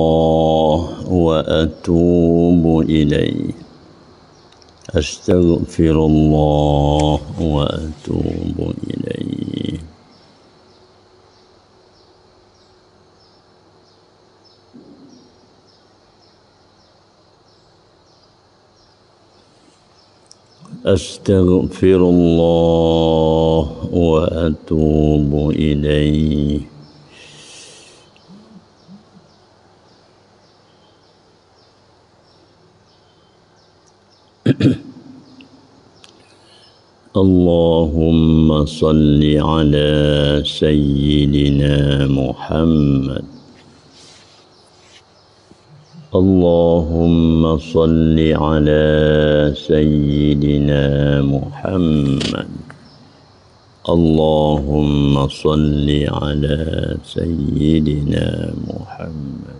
وأتوب إليه أستغفر الله وأتوب إليه أستغفر الله وأتوب إليه اللهم صل على سيدنا محمد اللهم صل على سيدنا محمد اللهم صل على سيدنا محمد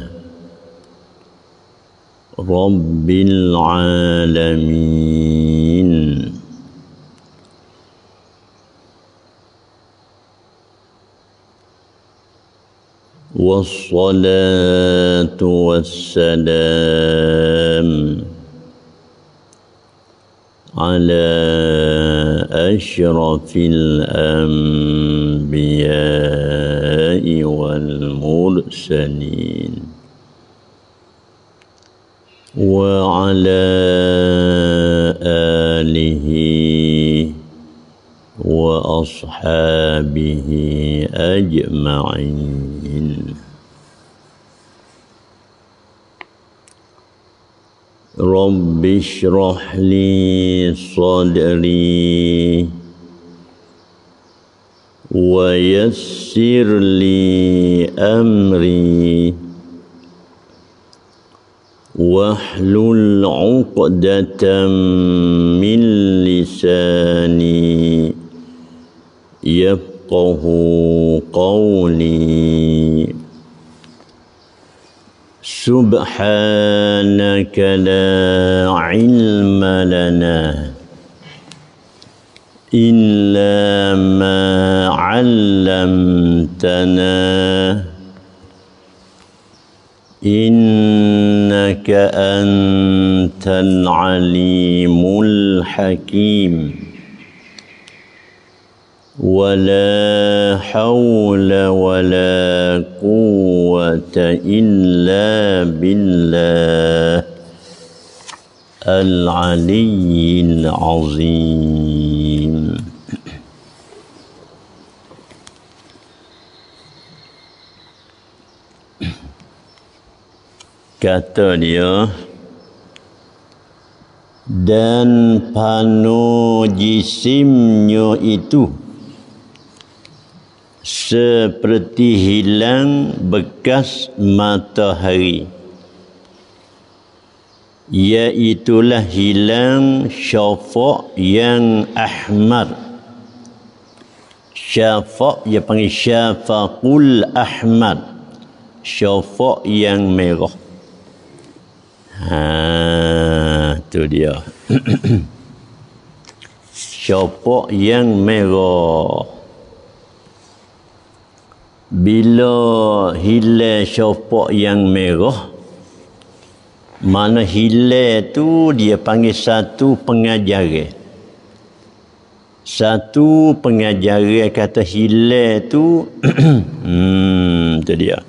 رب العالمين والصلاة والسلام على أشرف الأنبياء والمرسلين وعلى آله وأصحابه أجمعين رب اشرح لي صدري ويسر لي أمري واحلل عقدة من لساني يفقه قولي سبحانك لا علم لنا إلا ما علمتنا إنك أنت العليم الحكيم ولا حول ولا قوة إلا بالله العلي العظيم kata dia dan panu jisimnya itu seperti hilang bekas matahari iaitulah hilang syafaq yang ahmar syafaq dia panggil syafaqul ahmar syafaq yang merah Ha, tu dia. Siapa yang merah? Bila hilang siapa yang merah? Mana hilang tu dia panggil satu pengajaran. Satu pengajaran kata hilang tu hmm tu dia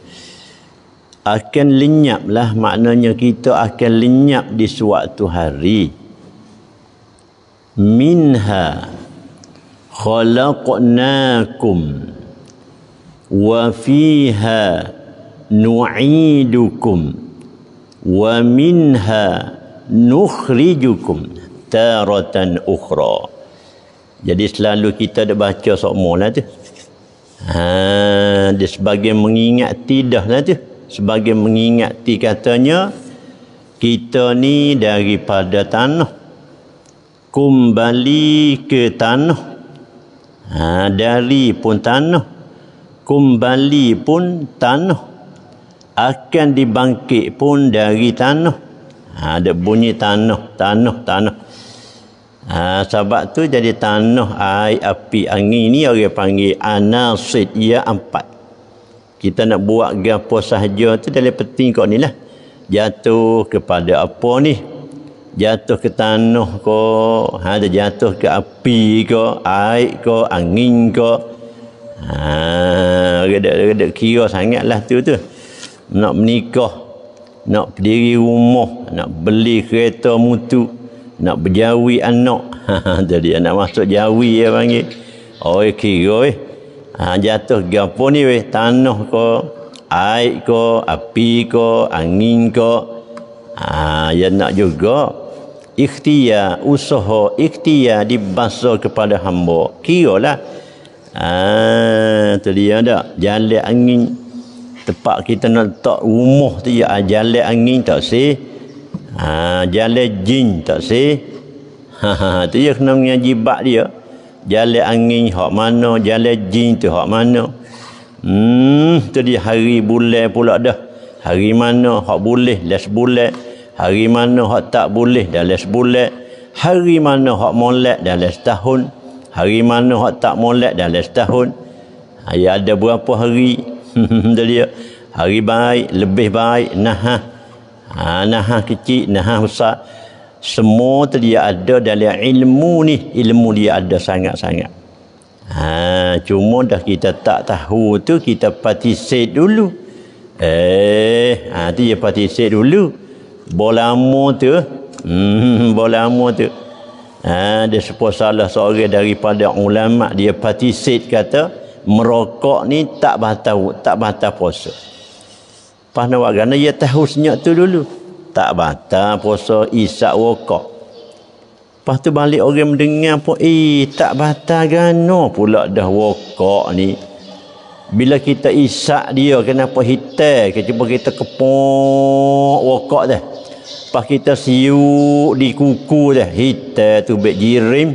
akan lenyaplah maknanya kita akan lenyap di suatu hari minha khalaqnakum wa fiha nu'idukum wa minha nukhrijukum taratan ukhra jadi selalu kita ada baca sokmo lah tu ha, dia sebagai mengingat tidak lah tu sebagai mengingati katanya kita ni daripada tanah kembali ke tanah ha, dari pun tanah kembali pun tanah akan dibangkit pun dari tanah ha, ada bunyi tanah tanah tanah ha, sebab tu jadi tanah air api angin ni orang panggil anasid ia empat kita nak buat gapo sahaja tu dari peti kau ni lah jatuh kepada apa ni jatuh ke tanah ko ada ha, jatuh ke api ko air ko angin ko gede ha, gede redak kira lah tu tu nak menikah nak berdiri rumah nak beli kereta mutu nak berjawi anak ha, jadi anak masuk jawi ya panggil oi kira oi ha, jatuh gapo ni weh tanah ko air ko api ko angin ko ha, ya nak juga ikhtiar usaha ikhtiar dibaso kepada hamba kiralah ah ha, tu dia dak jalan angin tempat kita nak letak rumah tu ya jalan angin tak si ah ha, jalan jin tak si ha ha tu je kena mengaji bab dia jale angin hak mana jale jin tu hak mana hmm tu tadi hari bulan pula dah hari mana hak boleh les bulan hari mana hak tak boleh dah les bulan hari mana hak molek dah les tahun hari mana hak tak molek dah les tahun Ayat ada berapa hari tu dia hari baik lebih baik nah ha nah kecil nah besar semua tu dia ada dalam ilmu ni ilmu dia ada sangat-sangat ha, cuma dah kita tak tahu tu kita patisik dulu eh ha, tu dia patisik dulu bola mu tu hmm, bola mu tu ha, dia sepuluh salah seorang daripada ulama dia patisik kata merokok ni tak batal tak batal puasa Pahna wakana dia tahu senyap tu dulu tak batal puasa isak wakak. Lepas tu balik orang mendengar pun, eh tak batal gano pula dah wakak ni. Bila kita isak dia, kenapa hitam? Kita cuba kita kepok wakak dah. Lepas kita siuk di kuku dah, hitam tu baik jirim.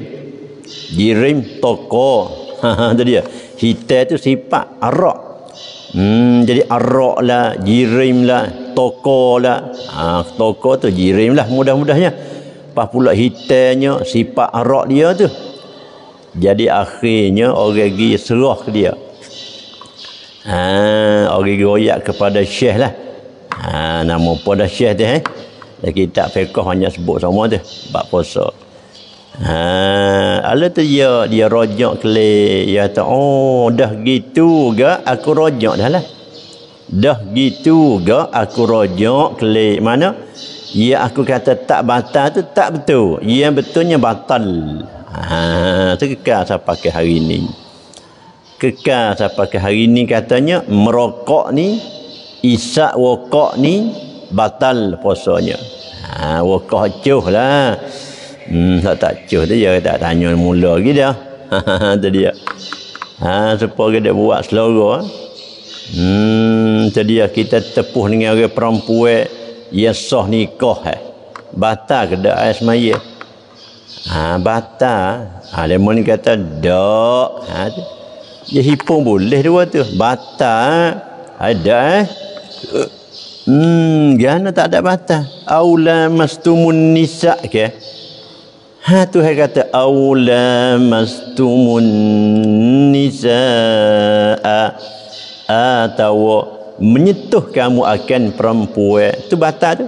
Jirim toko. Itu ha, dia. Hitam tu sifat arak. Hmm, jadi arak lah, jirim lah toko lah ha, toko tu jirim lah mudah-mudahnya lepas pula hitamnya sifat arak dia tu jadi akhirnya orang pergi serah ke dia ha, orang pergi royak kepada syekh lah ha, nama pun dah syekh tu eh dan kita fiqh hanya sebut semua tu bab puasa ha ala tu dia dia rojak kelih ya tu oh dah gitu gak aku rojak dah lah Dah gitu ke aku rojok kelik mana? Ya aku kata tak batal tu tak betul. Yang betulnya batal. Ha, tu kekal saya pakai hari ni. Kekal saya pakai hari ni katanya merokok ni isak wokok ni batal puasanya. Ha, wokok cuh lah. Hmm, tak tak cuh tu je tak tanya mula lagi dah. Ha, tu dia. Ha, supaya dia buat seloroh. Ha. Hmm, tadi kita tepuh dengan orang perempuan yang sah nikah. Eh. Batal ke dak air eh, semaya? Ha, batal. Ha, ni kata, dak. Ha, dia hipung boleh dua tu. Batal. Ada ha, eh. Hmm, gana tak ada batal. Aula mastumun nisa ke? Ha, tu saya kata, Aula mastumun nisa'a atau ah, menyentuh kamu akan perempuan itu batal tu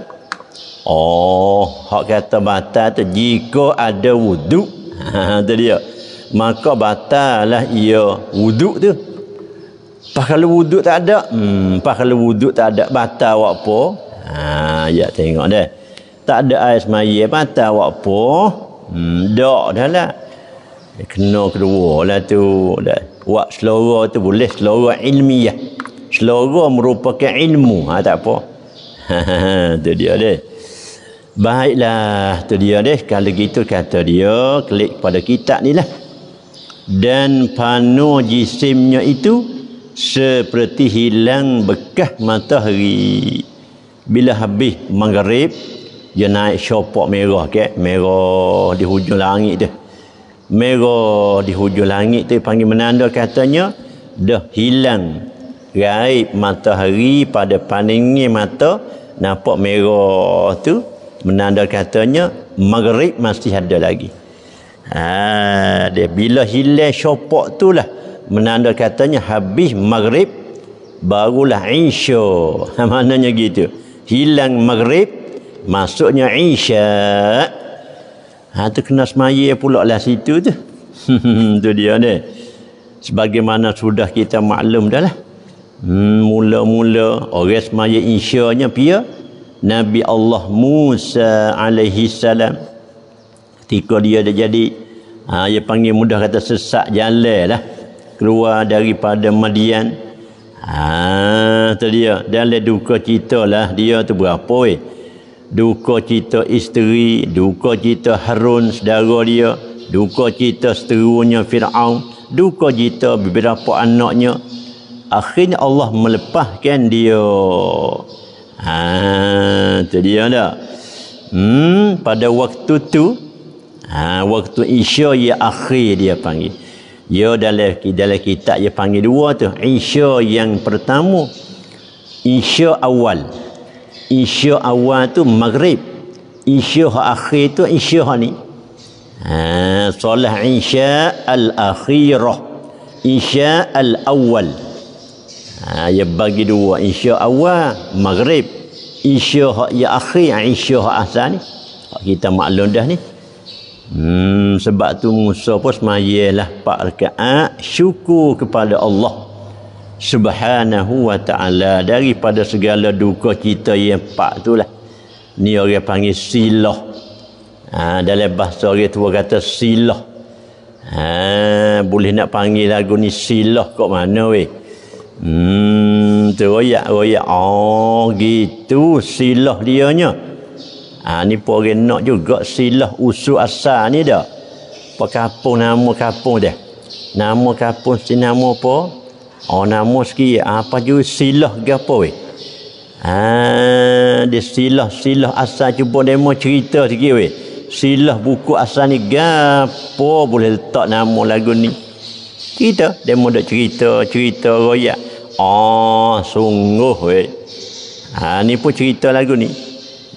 oh hak kata batal tu jika ada wuduk tu dia maka lah ia wuduk tu pas kalau wuduk tak ada hmm, pas kalau wuduk tak ada batal awak apa ah, ya tengok dah tak ada air semaya batal awak apa hmm, dah lah kena kedua lah tu dah buat selera tu boleh selera ilmiah selera merupakan ilmu ha tak apa tu dia deh baiklah tu dia deh kalau gitu kata dia klik pada kitab ni lah dan panu jisimnya itu seperti hilang bekas matahari bila habis maghrib dia naik syopok merah ke okay? merah di hujung langit dia merah di hujung langit tu panggil menanda katanya dah hilang raib matahari pada paningi mata nampak merah tu menanda katanya maghrib masih ada lagi ha, dia bila hilang syopok tu lah menanda katanya habis maghrib barulah insya, maknanya gitu hilang maghrib masuknya insya. Ha tu kena semaya pula lah situ tu. tu dia ni. Sebagaimana sudah kita maklum dah lah. Hmm, mula-mula orang semaya insyanya pia Nabi Allah Musa alaihi salam ketika dia dah jadi ha, dia panggil mudah kata sesak jalan lah keluar daripada Madian ha, tu dia dalam duka cita lah dia tu berapa eh duka cita isteri, duka cita Harun saudara dia, duka cita seterunya Fir'aun, duka cita beberapa anaknya. Akhirnya Allah melepaskan dia. Ha, tu dia dah. Hmm, pada waktu tu, ha, waktu Isya yang akhir dia panggil. Ya dalam, dalam kitab dia panggil dua tu. Isya yang pertama, Isya Isya awal isya awal tu maghrib isya akhir tu isya ni ha solat isya al akhirah isya al awal ha ya bagi dua isya awal maghrib isya ya akhir isya asal ni kita maklum dah ni hmm sebab tu Musa pun semayalah 4 rakaat syukur kepada Allah subhanahu wa ta'ala daripada segala duka kita yang pak tu lah ni orang panggil silah ha, dalam bahasa orang tua kata silah ha, boleh nak panggil lagu ni silah kok mana weh hmm, tu royak royak oh gitu silah dianya ha, ni pun orang nak juga silah usul asal ni dah apa kapung nama kapung dia nama kapung si nama apa Oh nama sikit apa juga silah ke apa weh. Ha dia silah-silah asal cuba demo cerita sikit weh. Silah buku asal ni gapo boleh letak nama lagu ni. Kita demo dak cerita, cerita royak. Oh sungguh weh. Ha ni pun cerita lagu ni.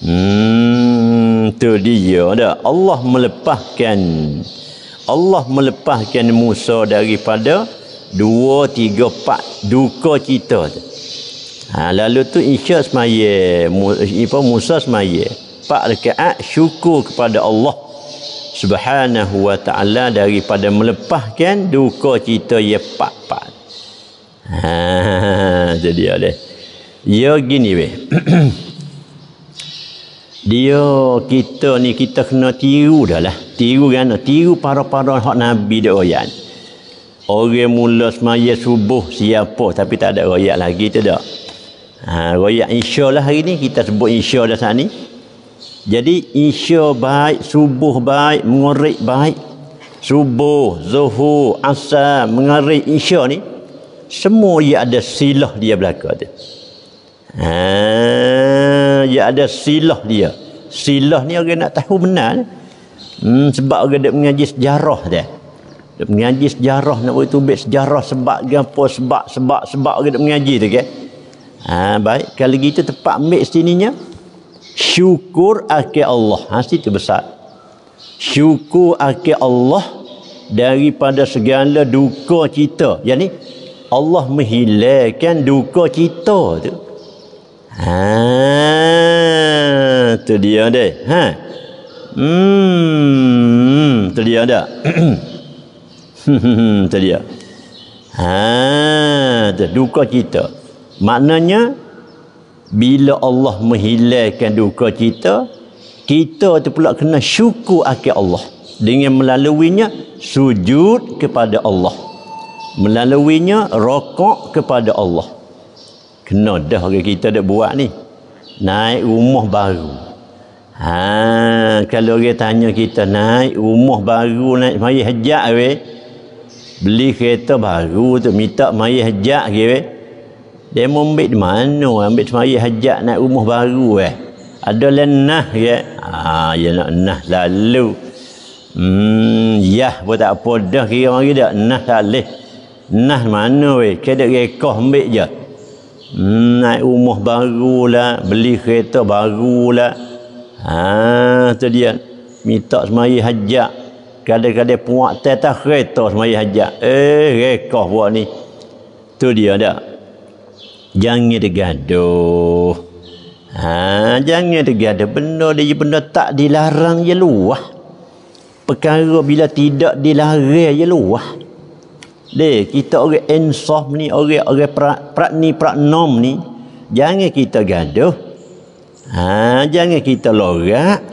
Hmm tu dia ada Allah melepaskan Allah melepaskan Musa daripada dua, tiga, empat duka cita tu. Ha, lalu tu Isya semaya, Ipa Musa semaya. Empat rekaat syukur kepada Allah subhanahu wa ta'ala daripada melepaskan duka cita ya pak pak ha, jadi ada ya gini weh dia kita ni kita kena tiru dah lah tiru kan tiru para-para hak nabi dia oyan oh, orang mula semaya subuh siapa tapi tak ada royak lagi tu tak ha, royak insya lah hari ni kita sebut insya dah saat ni jadi insya baik subuh baik mengorik baik subuh zuhur asar mengorik insya ni semua ia ada silah dia berlaku tu ha, ia ada silah dia silah ni orang nak tahu benar hmm, sebab orang dia mengaji sejarah dia dia mengaji sejarah nak buat tubik sejarah sebab gapo sebab sebab sebab dia mengaji tu kan ha, baik kalau gitu tepat ambil sininya syukur ake Allah ha situ besar syukur ake Allah daripada segala duka cita yang ni Allah menghilangkan duka cita tu ha tu dia deh ha hmm tu dia dah hmm, tu dia ya. ha, tu, duka cita maknanya bila Allah menghilangkan duka cita kita tu pula kena syukur akhir Allah dengan melaluinya sujud kepada Allah melaluinya rokok kepada Allah kena dah orang kita dah buat ni naik rumah baru ha, kalau orang tanya kita naik rumah baru naik semayah hajat weh beli kereta baru tu minta mari hajat ke okay? dia mau ambil di mana ambil semaya hajat nak rumah baru eh ada lenah ke okay? Ah, ha ya nak nah lalu hmm ya buat tak apa dah kira mari dah nah salih nah mana we kedek rekah ambil je hmm naik rumah lah, beli kereta lah, ha tu dia minta semaya hajat kadang-kadang puak teta kereta semaya hajak eh rekah buat ni tu dia dak jangan tergaduh ha jangan tergaduh benda dia benda tak dilarang je luah perkara bila tidak dilarang je luah deh kita orang insaf ni orang orang pra, prakni praknom ni jangan kita gaduh ha jangan kita lorak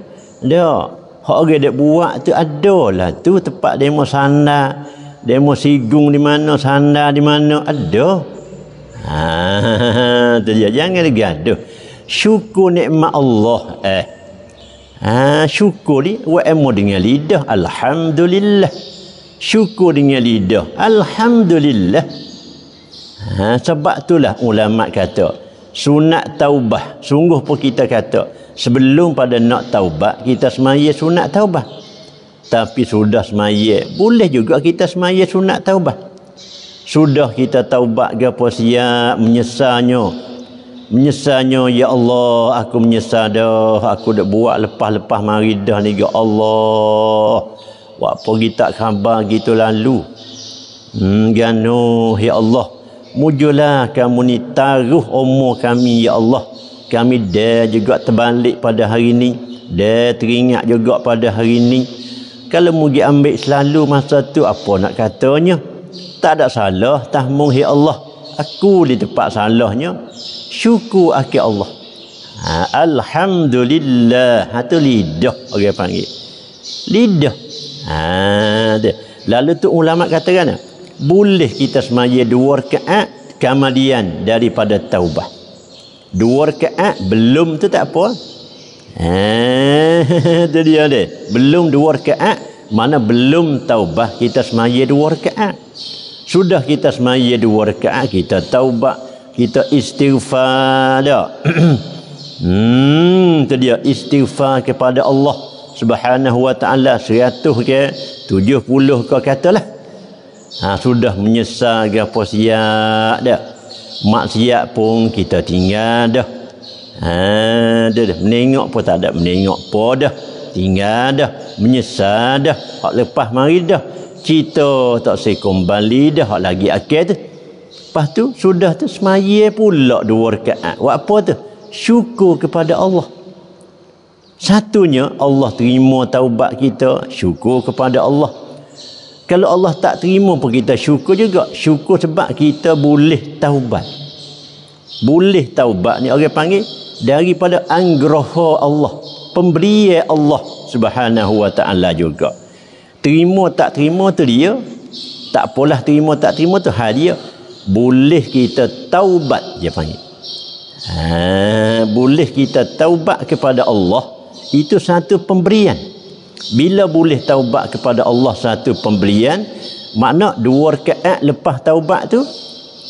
dak Hak orang dia buat tu ada lah tu tempat demo sanda, demo sigung di mana, sanda di mana ada. Ha, tu dia jangan gaduh. Syukur nikmat Allah eh. Ha, syukur ni wa emo dengan lidah alhamdulillah. Syukur dengan lidah alhamdulillah. Ha, sebab itulah ulama kata sunat taubah sungguh pun kita kata sebelum pada nak taubat kita semaya sunat taubat tapi sudah semaya boleh juga kita semaya sunat taubat sudah kita taubat ke apa siap menyesalnya menyesalnya ya Allah aku menyesal dah aku dah buat lepas-lepas maridah ni ya Allah waktu kita khabar gitu lalu hmm ganuh ya Allah mujulah kamu ni taruh umur kami ya Allah kami dah juga terbalik pada hari ini dah teringat juga pada hari ini kalau mugi ambil selalu masa tu apa nak katanya tak ada salah tahmung ya Allah aku di tempat salahnya syukur aki Allah ha, Alhamdulillah Itu ha, lidah orang okay, panggil Lidah ha, dia. Lalu tu ulama katakan Boleh kita semaya dua rakaat Kemudian daripada taubat dua rakaat belum tu tak apa itu ha, dia dia belum dua rakaat mana belum taubah kita semaya dua rakaat sudah kita semaya dua rakaat kita taubah kita istighfar dah hmm dia istighfar kepada Allah subhanahu wa ta'ala seratus ke tujuh puluh kau katalah ha, sudah menyesal ke apa siap dah maksiat pun kita tinggal dah. Ha, dah, dah. Menengok pun tak ada. Menengok pun dah. Tinggal dah. Menyesal dah. Hak lepas mari dah. Cita tak saya kembali dah. Hak lagi akhir tu. Lepas tu sudah tu semaya pula dua rekaat. Buat apa tu? Syukur kepada Allah. Satunya Allah terima taubat kita. Syukur kepada Allah. Kalau Allah tak terima pun kita syukur juga. Syukur sebab kita boleh taubat. Boleh taubat ni orang panggil daripada anggroho Allah. Pemberi Allah subhanahu wa ta'ala juga. Terima tak terima tu dia. Tak apalah terima tak terima tu hal dia. Boleh kita taubat dia panggil. Ha, boleh kita taubat kepada Allah. Itu satu pemberian. Bila boleh taubat kepada Allah satu pembelian, makna dua rakaat lepas taubat tu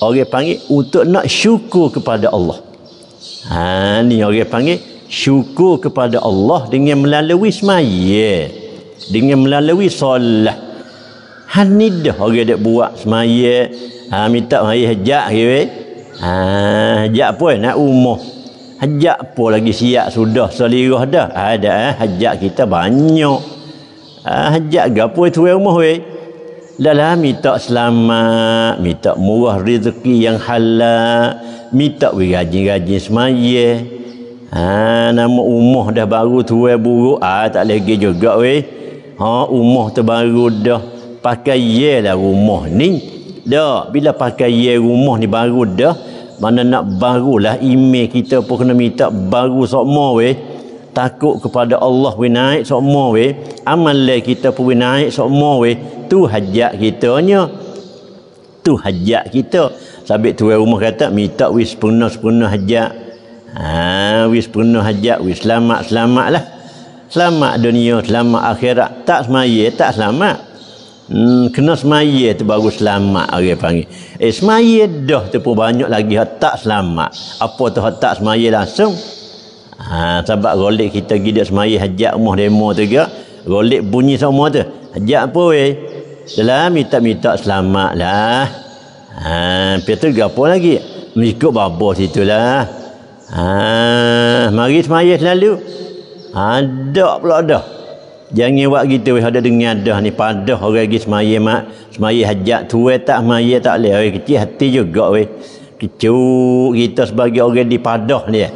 orang panggil untuk nak syukur kepada Allah. Ha ni orang panggil syukur kepada Allah dengan melalui semayah dengan melalui solat. Han ni dah orang dak buat semayah, ha minta semayah hajat ke. Ha hajat pun nak umur hajat apa lagi siap sudah selirah dah ada eh hajat kita banyak ah, eh, hajat gapo itu rumah wei dalam minta selamat minta murah rezeki yang halal minta wi gaji-gaji semaya ha nama umah dah baru tuai buruk ah tak lagi juga wei ha umah terbaru dah pakai ye lah rumah ni dah bila pakai ye rumah ni baru dah mana nak barulah email kita pun kena minta baru sokmo weh takut kepada Allah we naik sokmo weh amal kita pun we naik sokmo weh tu hajat kitanya tu hajat kita sabik tu rumah kata minta we sepenuh-sepenuh hajat ha we sepenuh hajat we selamat-selamatlah selamat dunia selamat akhirat tak semaya tak selamat Hmm, kena semaya tu baru selamat orang okay, panggil. Eh semaya dah tu pun banyak lagi hak tak selamat. Apa tu hak tak semaya langsung? Ha sebab golik kita pergi dak semaya hajat rumah demo tu gak. Golik bunyi semua tu. Hajat apa weh? Dalam minta-minta selamat lah. Ha pi tu gapo lagi? Mengikut babo situ lah. Ha mari semaya selalu. Ha, ada pula dah. dah. Jangan buat gitu weh ada dengar dah ni padah orang pergi semaya mak semaya hajat tu weh tak semaya tak leh weh kecil hati juga weh. Kecuk kita sebagai orang di padah ni. Eh.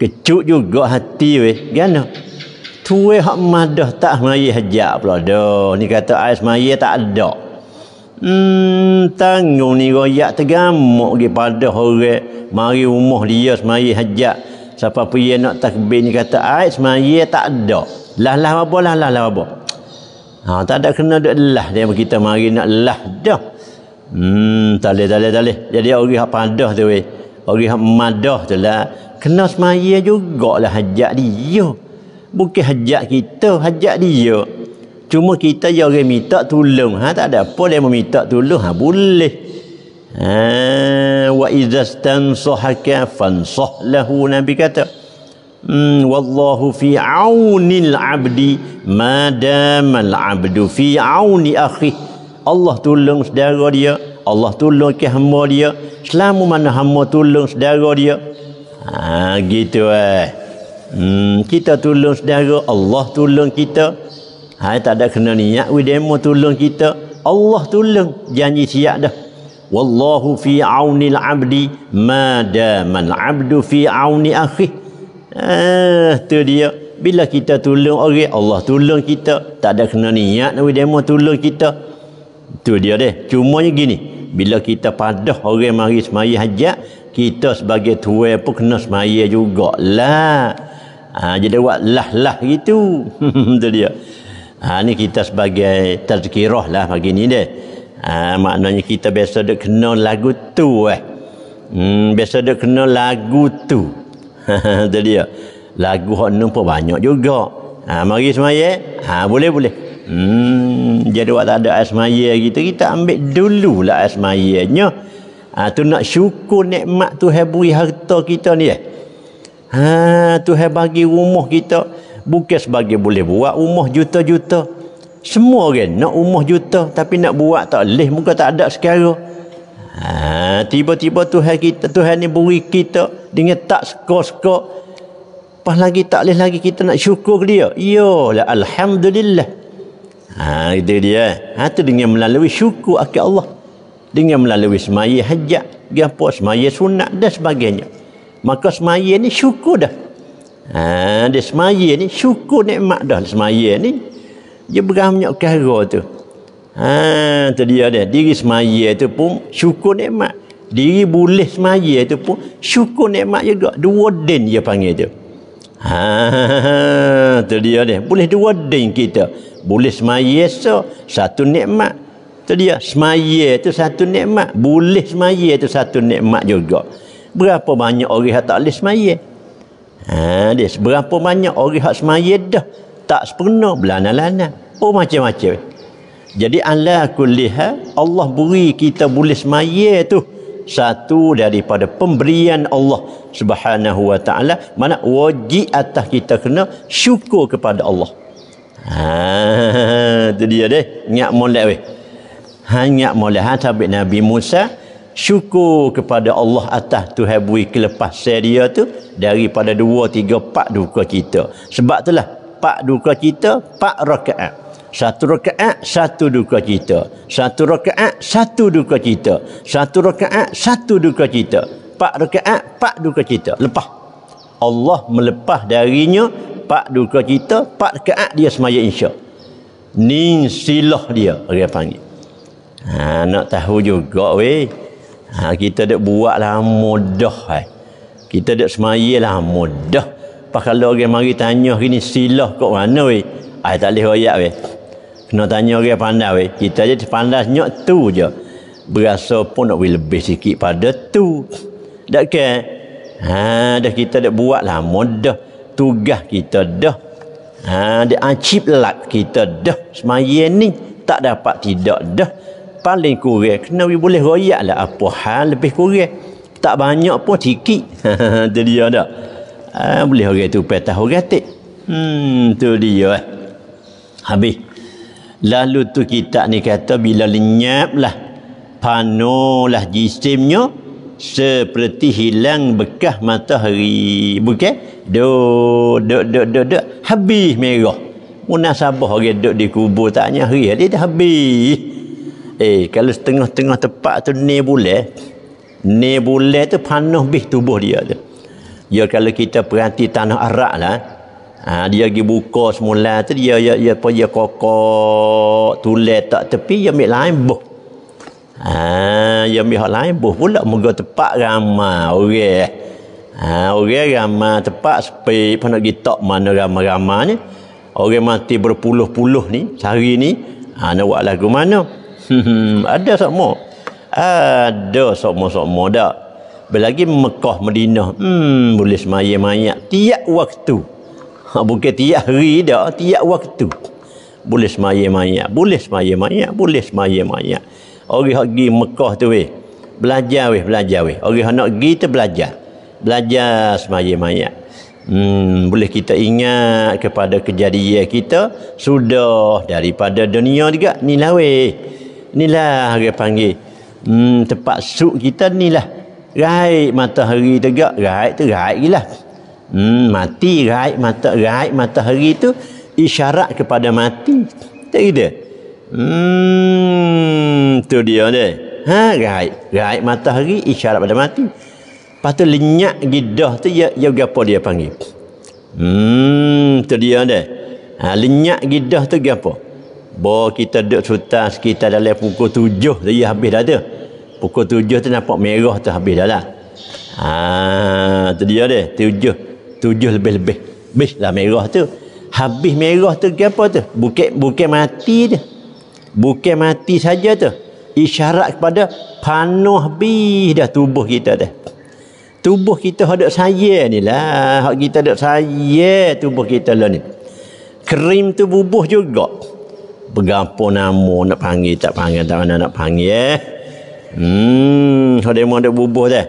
Kecuk juga hati weh. Gana? Tu weh hak madah tak semaya hajat pula dah. Ni kata ai semaya tak ada. Hmm tanggung ni royak tergamuk di padah orang mari rumah dia semaya hajat. Siapa pergi nak takbir ni kata ai semaya tak ada lah lah apa lah lah lah apa ha, tak ada kena duduk lah dia kita mari nak lah dah hmm tak boleh tak jadi orang yang padah tu weh orang yang madah tu lah kena semaya juga lah hajat dia bukan hajat kita hajat dia cuma kita yang orang minta tolong ha, tak ada apa dia meminta tolong ha, boleh Ha, wa idza stansahaka fansah lahu nabi kata. Hmm, wallahu fi aunil abdi madamal abdu fi auni akhi Allah tolong saudara dia Allah tolong ke hamba dia selama mana hamba tolong saudara dia ha gitu eh hmm, kita tolong saudara Allah tolong kita ha tak ada kena niat we demo tolong kita Allah tolong janji siap dah wallahu fi aunil abdi madamal abdu fi auni akhi Ah, tu dia. Bila kita tolong orang, Allah tolong kita. Tak ada kena niat nak dia mau tolong kita. Tu dia deh. Cuma nya gini. Bila kita padah orang mari semaya hajat, kita sebagai tuan pun kena semaya juga lah ha, jadi buat lah-lah gitu. tu dia. Ha, ni kita sebagai tazkirah lah pagi ni deh. Ha, maknanya kita biasa dia kenal lagu tu eh. Hmm, biasa dia kenal lagu tu. Itu dia. Ya, lagu hak nun pun banyak juga. Ha, mari semaya. Ha, boleh, boleh. Hmm, jadi waktu ada air gitu kita, kita ambil dulu lah air semayanya. Ha, tu nak syukur nikmat tu beri harta kita ni. Eh. Ha, tu bagi rumah kita. Bukan sebagai boleh buat rumah juta-juta. Semua orang nak rumah juta tapi nak buat tak leh muka tak ada sekarang. Ha, tiba-tiba Tuhan kita Tuhan ni beri kita dengan tak sekor-sekor pas lagi tak boleh lagi kita nak syukur dia iyalah Alhamdulillah ha, itu dia ha, itu dengan melalui syukur akhir Allah dengan melalui semaya hajat gapa semaya sunat dan sebagainya maka semaya ni syukur dah ha, dia semaya ni syukur nikmat dah semaya ni dia beramnya banyak kara tu ha, itu dia dia diri semaya tu pun syukur nikmat Diri boleh semaya itu pun syukur nikmat juga. Dua din dia panggil itu. Ha, itu dia ni. Boleh dua din kita. Boleh semaya so, satu nikmat. Itu dia. Semaya itu satu nikmat. Boleh semaya itu satu nikmat juga. Berapa banyak orang yang tak boleh semaya? Ha, dia. Berapa banyak orang yang semaya dah. Tak sepenuh. Belana-lana. Oh macam-macam. Jadi Allah kuliah Allah beri kita boleh semaya tu satu daripada pemberian Allah Subhanahu wa taala mana wajib atas kita kena syukur kepada Allah. Ha tu dia deh ingat molek weh. Ha ingat molek ha tabi Nabi Musa syukur kepada Allah atas Tuhan beri kelepasan dia tu daripada dua, tiga, empat duka kita. Sebab itulah empat duka kita, empat rakaat satu rakaat satu duka cita satu rakaat satu duka cita satu rakaat satu duka cita Pak rakaat pak duka cita lepas Allah melepah darinya Pak duka cita pak rakaat dia semaya insya Ning silah dia orang panggil ha, nak tahu juga weh ha, kita dak buat lama dah eh. kita dak semaya lama dah pasal orang mari tanya ini silah kok mana weh Ay, ah, tak boleh weh kena tanya orang yang pandai we. kita je pandai nyok tu je berasa pun nak lebih sikit pada tu tak ke ha, dah kita dah buat lah dah tugas kita dah ha, dia acip lat kita dah semaya ni tak dapat tidak dah paling kurang kena we boleh royak lah apa hal lebih kurang tak banyak pun sikit tu dia dah ha, boleh orang tu petah orang tu hmm tu dia eh. habis Lalu tu kita ni kata bila lenyap lah. Panolah jisimnya. Seperti hilang bekah matahari. Bukan? Duk, duk, duk, duk, duk. Habis merah. Munasabah orang duduk di kubur tak hanya hari. Dia dah habis. Eh, kalau setengah-tengah tempat tu ni boleh. Ni boleh tu panuh bih tubuh dia tu. Ya kalau kita perhati tanah arak lah. Ha, dia pergi buka semula tu dia ya dia apa dia kokok tulis tak tepi dia ambil lain boh. Ha, dia ambil hak lain boh pula moga tepat ramai orang. Okay. Eh. Ha, orang ramai tepat sepi pun nak kita mana ramai-ramai ni. Orang mati berpuluh-puluh ni sehari ni. Ha, nak buat lagu mana? Hmm, ada sokmo. Ada sokmo-sokmo dak. Belagi Mekah Madinah, hmm boleh semaya-maya tiap waktu. Ha, bukan tiap hari dia tiap waktu. Boleh semaya mayat, boleh semaya mayat, boleh semaya mayat. Orang yang pergi Mekah tu weh. Belajar weh, belajar weh. Orang yang nak pergi tu belajar. Belajar semaya mayat. Hmm, boleh kita ingat kepada kejadian kita sudah daripada dunia juga ni lah weh inilah orang panggil hmm, tempat suk kita ni lah raik matahari tegak raik tu raik je lah. Hmm, mati raib mata raib matahari itu isyarat kepada mati. Tak kira. Hmm, tu dia ni. Ha, raib. Raib matahari isyarat pada mati. Lepas tu lenyak gidah tu ya ya gapo dia panggil. Hmm, tu dia ni. Ha, lenyak gidah tu gapo? Bo kita duduk sultan sekitar dalam pukul tujuh dia ya habis dah tu. Pukul tujuh tu nampak merah tu habis dah lah. Ha, tu dia ni. Tujuh tujuh lebih-lebih habis lah merah tu habis merah tu ke apa tu bukit bukit mati dia bukit mati saja tu isyarat kepada panuh bih dah tubuh kita tu tubuh kita hendak saya ni lah hak kita hendak saya tubuh kita lah ni krim tu bubuh juga bergampu nama nak panggil tak panggil tak mana nak panggil eh hmm hendak mau ada bubuh dah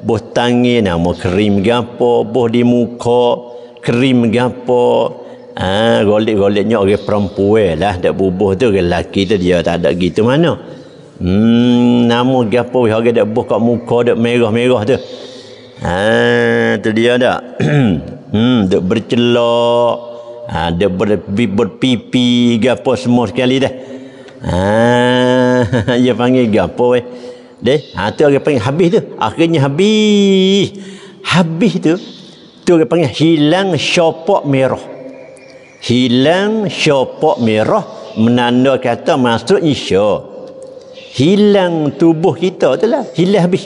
boh tangi nama krim gapo boh di muka krim gapo ah golit-golitnya goliknya orang perempuan eh, lah dak bubuh tu orang lelaki tu dia tak ada gitu mana hmm nama gapo orang dak boh kat muka dak merah-merah tu Ah, tu dia dak hmm dak bercelok, ha dia ber, berpipi gapo semua sekali dah Ah, dia ya panggil gapo weh deh ha tu orang panggil habis tu akhirnya habis habis tu tu orang panggil hilang syopok merah hilang syopok merah menanda kata masuk isya hilang tubuh kita tu lah hilang habis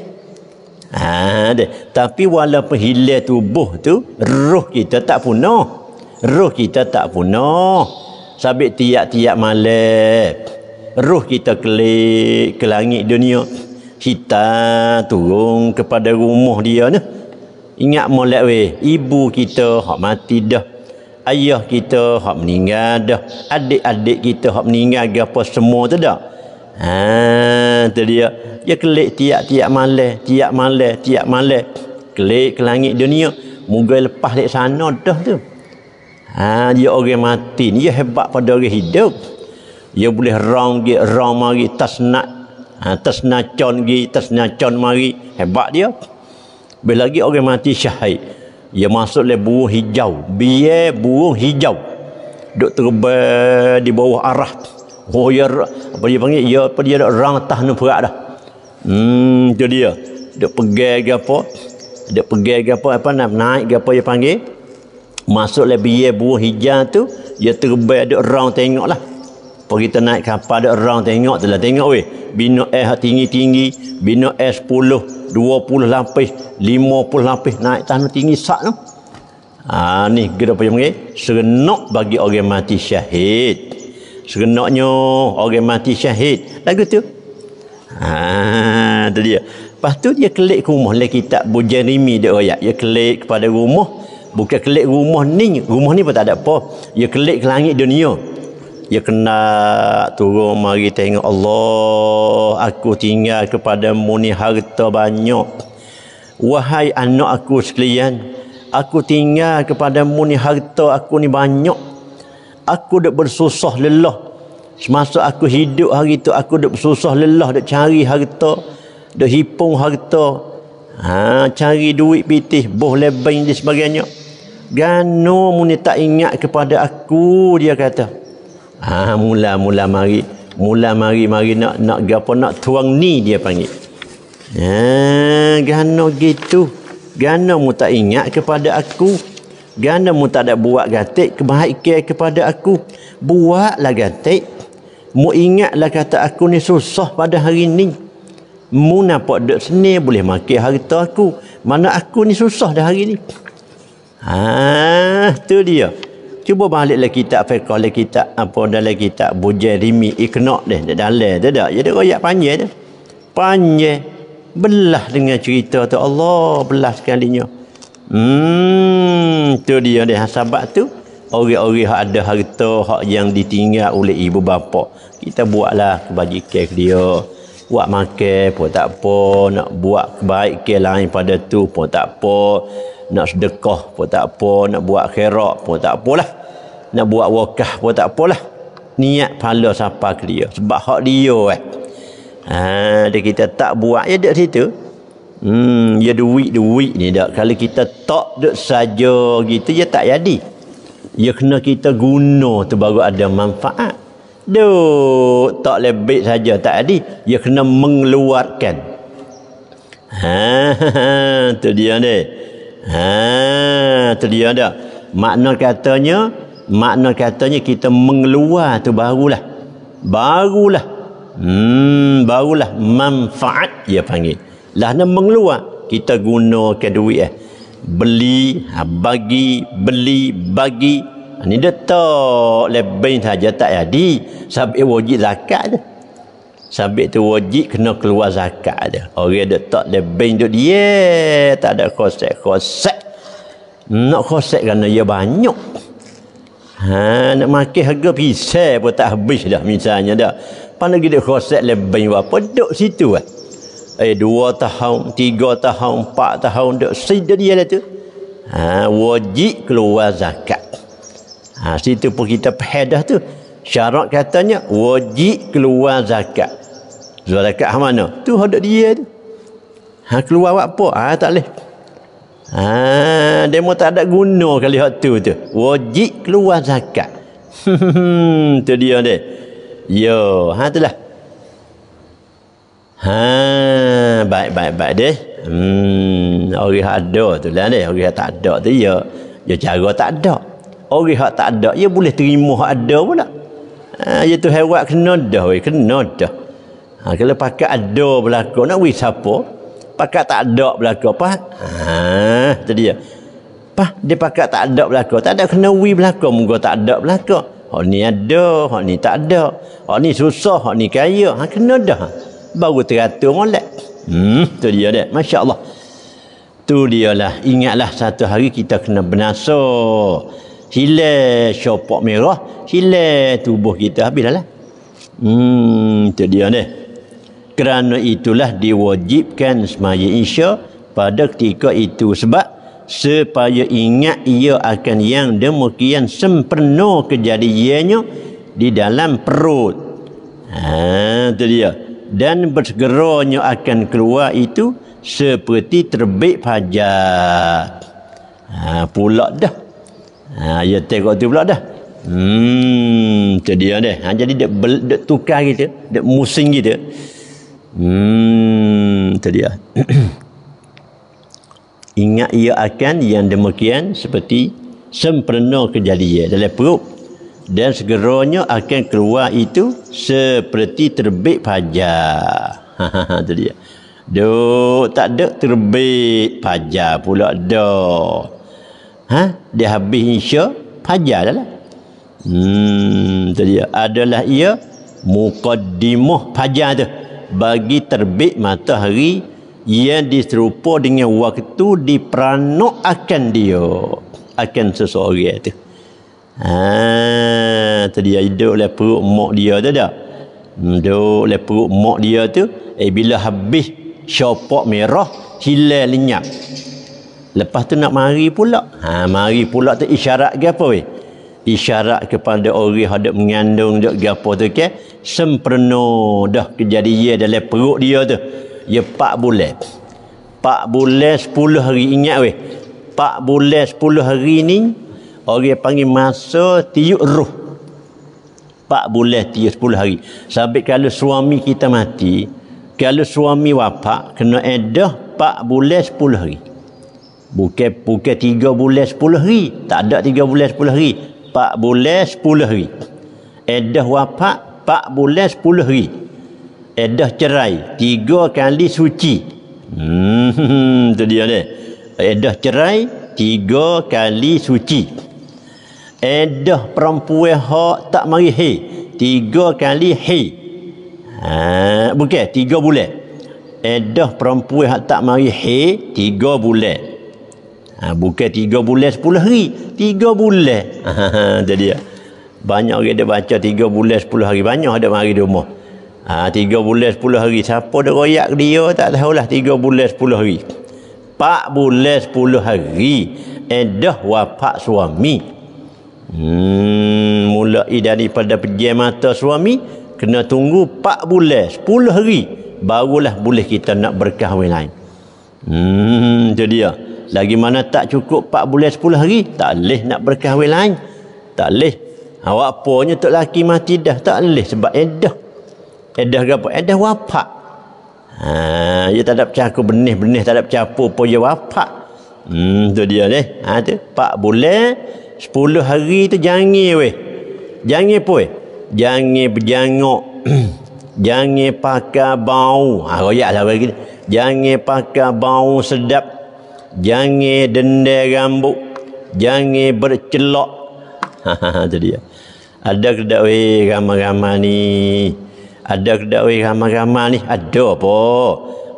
ha deh tapi walaupun hilang tubuh tu roh kita tak punah roh kita tak punah sabit tiap-tiap malam roh kita kelik ke langit dunia kita turun kepada rumah dia ni ingat molek we, ibu kita hak mati dah ayah kita hak meninggal dah adik-adik kita hak meninggal ke apa semua tu dah ha tu dia dia kelik tiap-tiap malam tiap malam tiap malam kelik ke langit dunia moga lepas dek sana dah tu ha dia orang mati dia hebat pada orang hidup dia boleh rong dia rong mari tas ha, tersnacon gi tersnacon mari hebat dia bila lagi orang mati syahid dia masuk le burung hijau biaya burung hijau duk terbang di bawah arah oh ya apa dia panggil ya apa dia orang rang tah nufrak dah hmm tu dia duk pegang ke apa duk pegang ke apa apa nak naik ke apa dia panggil masuk le biye burung hijau tu dia terbang orang tengok lah pergi kita naik kapal ada orang tengok telah tengok weh bina air tinggi-tinggi bina air 10 20 lapis 50 lapis naik tanah tinggi sak tu ha, ni kita punya panggil serenok bagi orang mati syahid serenoknya orang mati syahid lagu tu ha, tu dia lepas tu dia kelik ke rumah lah kita bujarimi dia rakyat dia kelik kepada rumah bukan kelik rumah ni rumah ni pun tak ada apa dia kelik ke langit dunia Ya kena turun mari tengok Allah aku tinggal kepada muni harta banyak. Wahai anak aku sekalian, aku tinggal kepada muni harta aku ni banyak. Aku dah bersusah lelah. Semasa aku hidup hari tu aku dah bersusah lelah dah cari harta, dah hipung harta. Ha, cari duit piti boh lebih dan sebagainya. Gano muni tak ingat kepada aku dia kata ha, mula mula mari mula mari mari nak nak gapo nak tuang ni dia panggil ha gano gitu gano mu tak ingat kepada aku gano mu tak ada buat gatik kebaikan kepada aku buatlah gatik mu ingatlah kata aku ni susah pada hari ni mu nampak dek seni boleh makan harta aku mana aku ni susah dah hari ni ha tu dia cuba balik lagi kitab fiqh lagi kitab apa dalam kitab bujai rimi iknok eh, deh dia dalam tu dak jadi royak panjang tu panjang belah dengan cerita tu Allah belah sekalinya hmm tu dia deh ha, sahabat tu orang-orang hak ada harta hak yang ditinggal oleh ibu bapa kita buatlah kebajikan ke dia buat makan pun tak apa nak buat kebaikan lain pada tu pun tak apa nak sedekah pun tak apa nak buat khairat pun tak apalah nak buat wakah pun tak apalah niat pahala siapa ke dia sebab hak dia eh ha, dia kita tak buat ya dia situ hmm ya duit duit ni dak kalau kita tak dak saja gitu ya tak jadi ya kena kita guna tu baru ada manfaat Duh, tak lebih saja tak jadi ya kena mengeluarkan ha, ha, ha tu dia ni Ha, tu dia ada. Makna katanya, makna katanya kita mengeluar tu barulah. Barulah. Hmm, barulah manfaat dia panggil. Lah nak mengeluar, kita gunakan duit eh. Beli, ha, bagi, beli, bagi. Ini ha, dia tak lebih saja tak jadi. Sebab eh, wajib zakat je sabit tu wajib kena keluar zakat dia orang dia tak dia bank tu dia tak ada koset koset nak koset kerana dia banyak ha, nak makan harga pisau pun tak habis dah misalnya dah pandai kita koset dia bank apa duduk situ lah eh dua tahun tiga tahun empat tahun duduk sejak dia lah tu ha, wajib keluar zakat ha, situ pun kita pahadah tu syarat katanya wajib keluar zakat Dua rakaat hang mana? Tu hendak dia tu. keluar buat apa? Ah, ha tak leh. Ha ah, demo tak ada guna kali hak tu tu. Wajib keluar zakat. tu dia deh. Yo, ha tu lah. Ha baik baik baik deh. Hmm, orang ada tu lah deh. Orang tak ada tu ya. Ya cara tak ada. Orang hak tak ada, ya boleh terima hak ada pula. Ha ya tu hewat kena dah, kena dah. Ha, kalau pakat ada berlaku, nak wis siapa? Pakat tak ada berlaku, apa? Ha, itu dia. Pak, dia pakat tak ada berlaku. Tak ada kena wis berlaku, moga tak ada berlaku. Hak ni ada, hak ni tak ada. Hak ni susah, hak ni kaya. Ha, kena dah. Baru teratur molek. Hmm, itu dia dia. Masya Allah. Tu dia lah. Ingatlah satu hari kita kena benasa. Hilai syopak merah. Hilai tubuh kita. Habislah lah. Hmm, itu dia dia kerana itulah diwajibkan semaya isya pada ketika itu sebab supaya ingat ia akan yang demikian sempurna kejadiannya di dalam perut ha, itu dia dan bersegeranya akan keluar itu seperti terbit fajar ha, pula dah ha, ya tengok tu pula dah hmm itu dia dah ha, jadi dia, tukar kita dia musing kita gitu. Hmm, itu dia ingat ia akan yang demikian seperti sempurna kejadian dalam perut dan segeronya akan keluar itu seperti terbit fajar itu dia Duk, tak ada terbit fajar pula dah ha? dia habis insya fajar dah lah hmm, itu adalah ia mukaddimah fajar tu bagi terbit matahari yang diserupa dengan waktu diperanok akan dia akan seseorang itu ha, tadi dia hidup oleh perut mak dia tu tak hidup oleh perut mak dia tu eh bila habis syopok merah hilang lenyap lepas tu nak mari pula ha, mari pula tu isyarat ke apa weh isyarat kepada orang yang hendak mengandung dak gapo tu ke sempurna dah kejadian dalam perut dia tu ya 4 bulan 4 bulan 10 hari ingat weh 4 bulan 10 hari ni orang panggil masa tiup roh Pak bulan tiup sepuluh hari sampai kalau suami kita mati kalau suami wapak kena edah Pak bulan sepuluh hari Bukan, bukan 3 bulan sepuluh hari. Tak ada 3 bulan sepuluh hari pak boleh sepuluh hari. Edah wafat pak boleh sepuluh hari. Edah cerai tiga kali suci. Hmm, itu dia ni. Edah cerai tiga kali suci. Edah perempuan hak tak mari hei. Tiga kali hei. Ha, bukan, tiga bulan. Edah perempuan hak tak mari hei, tiga bulan. Ha, bukan tiga bulan sepuluh hari. Tiga bulan. Ha, jadi Banyak orang dia baca tiga bulan sepuluh hari. Banyak ada mari di rumah. Ha, tiga bulan sepuluh hari. Siapa dia royak dia tak tahulah. Tiga bulan sepuluh hari. Pak bulan sepuluh hari. Edah eh, wapak suami. Hmm, mulai daripada pejian mata suami. Kena tunggu pak bulan sepuluh hari. Barulah boleh kita nak berkahwin lain. Hmm, itu dia. Ya lagi mana tak cukup 4 bulan sepuluh hari tak leh nak berkahwin lain tak leh awak punya tu laki mati dah tak leh sebab edah edah apa edah wapak. ha dia ya tak ada percaya aku benih-benih tak ada percaya apa pun dia ya wafat hmm tu dia leh ha tu 4 bulan 10 hari tu jangan weh jangan weh, jangan berjanguk jangan pakai bau ha royaklah bagi jangan pakai bau sedap jangan dendai rambut jangan bercelok ha dia ada kedak we ramai-ramai ni ada kedak we ramai-ramai ni ada apa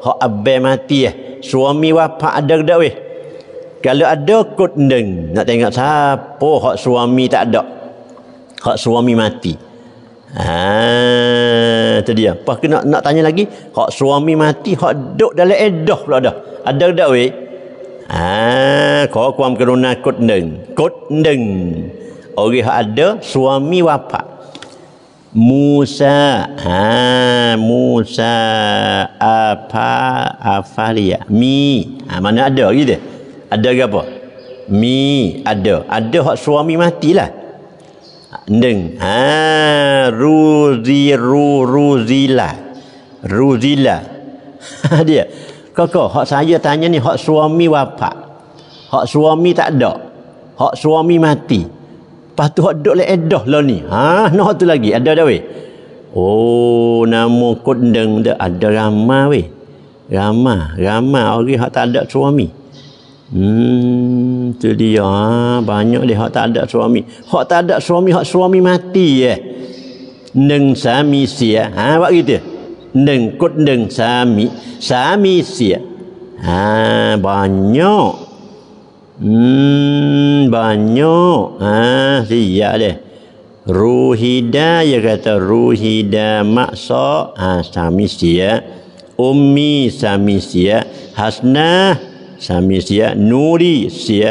hak abe mati eh suami wafat ada kedak we kalau ada kot ndeng nak tengok siapa hak suami tak ada hak suami mati Ha tu dia. Pas nak nak tanya lagi, hak suami mati, hak duk dalam edah pula dah. Ada dak weh? ha, Kau kuam kerana kot neng Kot neng Orang ada suami wapak Musa ha, Musa Apa Afalia Mi ha, Mana ada gitu Ada ke apa Mi Ada Ada hak suami matilah Neng ha, Ruzi Ru Ruzila Ruzila Dia kau hak saya tanya ni hak suami wafat hak suami tak ada hak suami mati lepas tu hak duduk le edah lah ni ha no tu lagi ada dah weh oh nama kundeng dah ada ramah weh ramah ramah orang hak tak ada suami Hmm, tu dia ha, banyak dia hak tak ada suami. Hak tak ada suami, hak suami mati ya. Neng sami sia. Ha, buat gitu. หนึ่งกดหนึ่งสามีสามีเสียอาบานโยอืมบานโยอาสิยะเลยรูฮิดาอย่ากระรูฮิดามะซออาสามีเสียอุมมีสามีเสียฮัสนาสามีเสียนูรีเสีย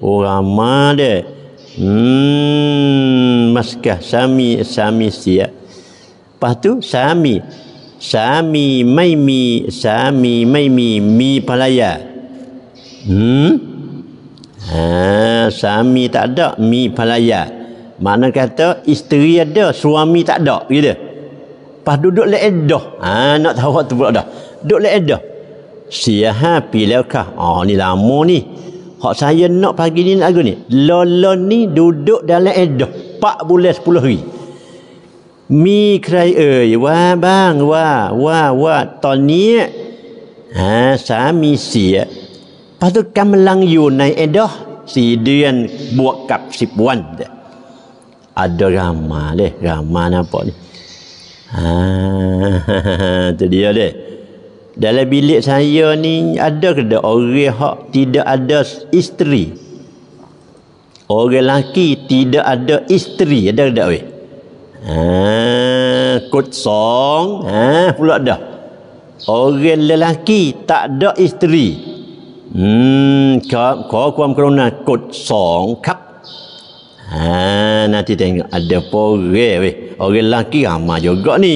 โอรามาเดอืมมัสกะสามีสามีเสียปัตุสามีสามีไม่มีสามีไม่มีมีภรรยาอืมสามีทักมีภรรยา mana hmm? ha, kata isteri ada suami tak ada gitu pas duduk le edah ha nak tahu waktu pula dah duduk le edah sia ha pilau kah oh ni lama ni hak saya nak pagi ni nak aku ni lolo ni duduk dalam edah 4 bulan 10 hari มีใครเอ่ยว่าบ้างว่าว่าว่าตอนนี้สามีเสียพัตุกรรมกำลังอยู่ในเอดอสี่เดือนบวกกับสิบวันอัดรามาเลยรามานะปอนี่ตัวเดียวเลย dalam bilik saya ni ada ke orang hak tidak ada isteri orang lelaki tidak ada isteri ada ke tak weh h k o t s o n g Ha, pula dah. Orang lelaki tak ada isteri. Hmm, kau kau kuam kerana k o t s o n g kap. Ha, nanti tengok ada pore weh. Orang lelaki ramai juga ni.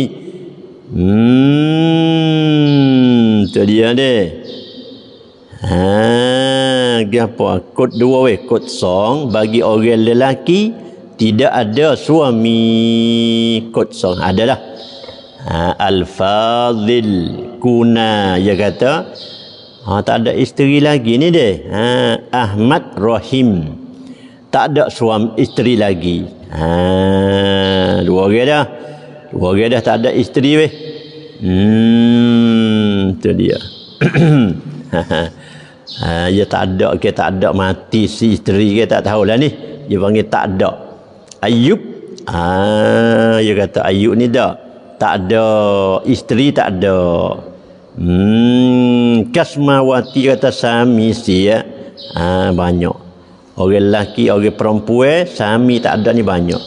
Hmm, tu dia deh. Ha, gapo kod dua weh, kod song bagi orang lelaki tidak ada suami kot song adalah ha, al-fadhil kuna dia kata ha, tak ada isteri lagi ni deh ha, Ahmad Rahim tak ada suami isteri lagi ha, dua orang dah dua orang dah tak ada isteri weh hmm tu dia ha, dia ya tak ada ke tak ada mati si isteri ke tak tahulah ni dia panggil tak ada Ayub ah dia kata Ayub ni dak tak ada isteri tak ada hmm Kasmawati kata sami si ya ah banyak orang lelaki orang perempuan sami tak ada ni banyak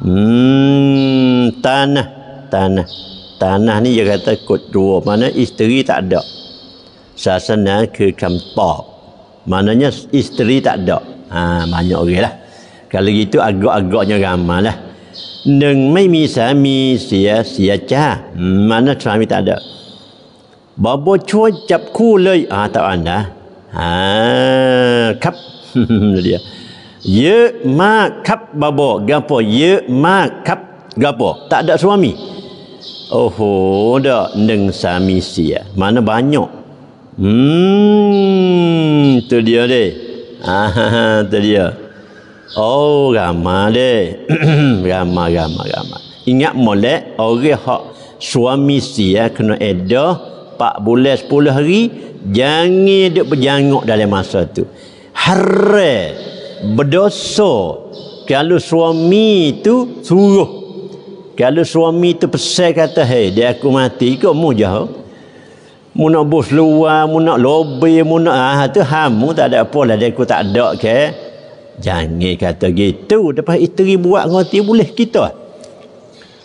hmm tanah tanah tanah ni dia kata kot dua mana isteri tak ada sasana ke kamtab maknanya isteri tak ada ha, banyak orang lah kalau gitu agak-agaknya ramalah neng mai mi sami sia sia cha mana suami tak ada babo cua jap ku lei ah tak ada ha kap dia ye ma kap babo gapo ye ma kap gapo tak ada suami Oh, oho dak neng sami sia mana banyak hmm tu dia deh ah tu dia Oh ramah deh. ramah, ramah, ramah. Ingat molek orang hak suami si ya, kena edah 4 bulan 10 hari jangan duk berjanguk dalam masa tu. Hare berdosa kalau suami tu suruh kalau suami tu pesan kata hey dia aku mati kau mu jahat mu nak bus luar mu nak lobby mu nak ah tu hamu tak ada apa lah dia aku tak ada ke Jangan kata gitu. Lepas isteri buat ngerti boleh kita.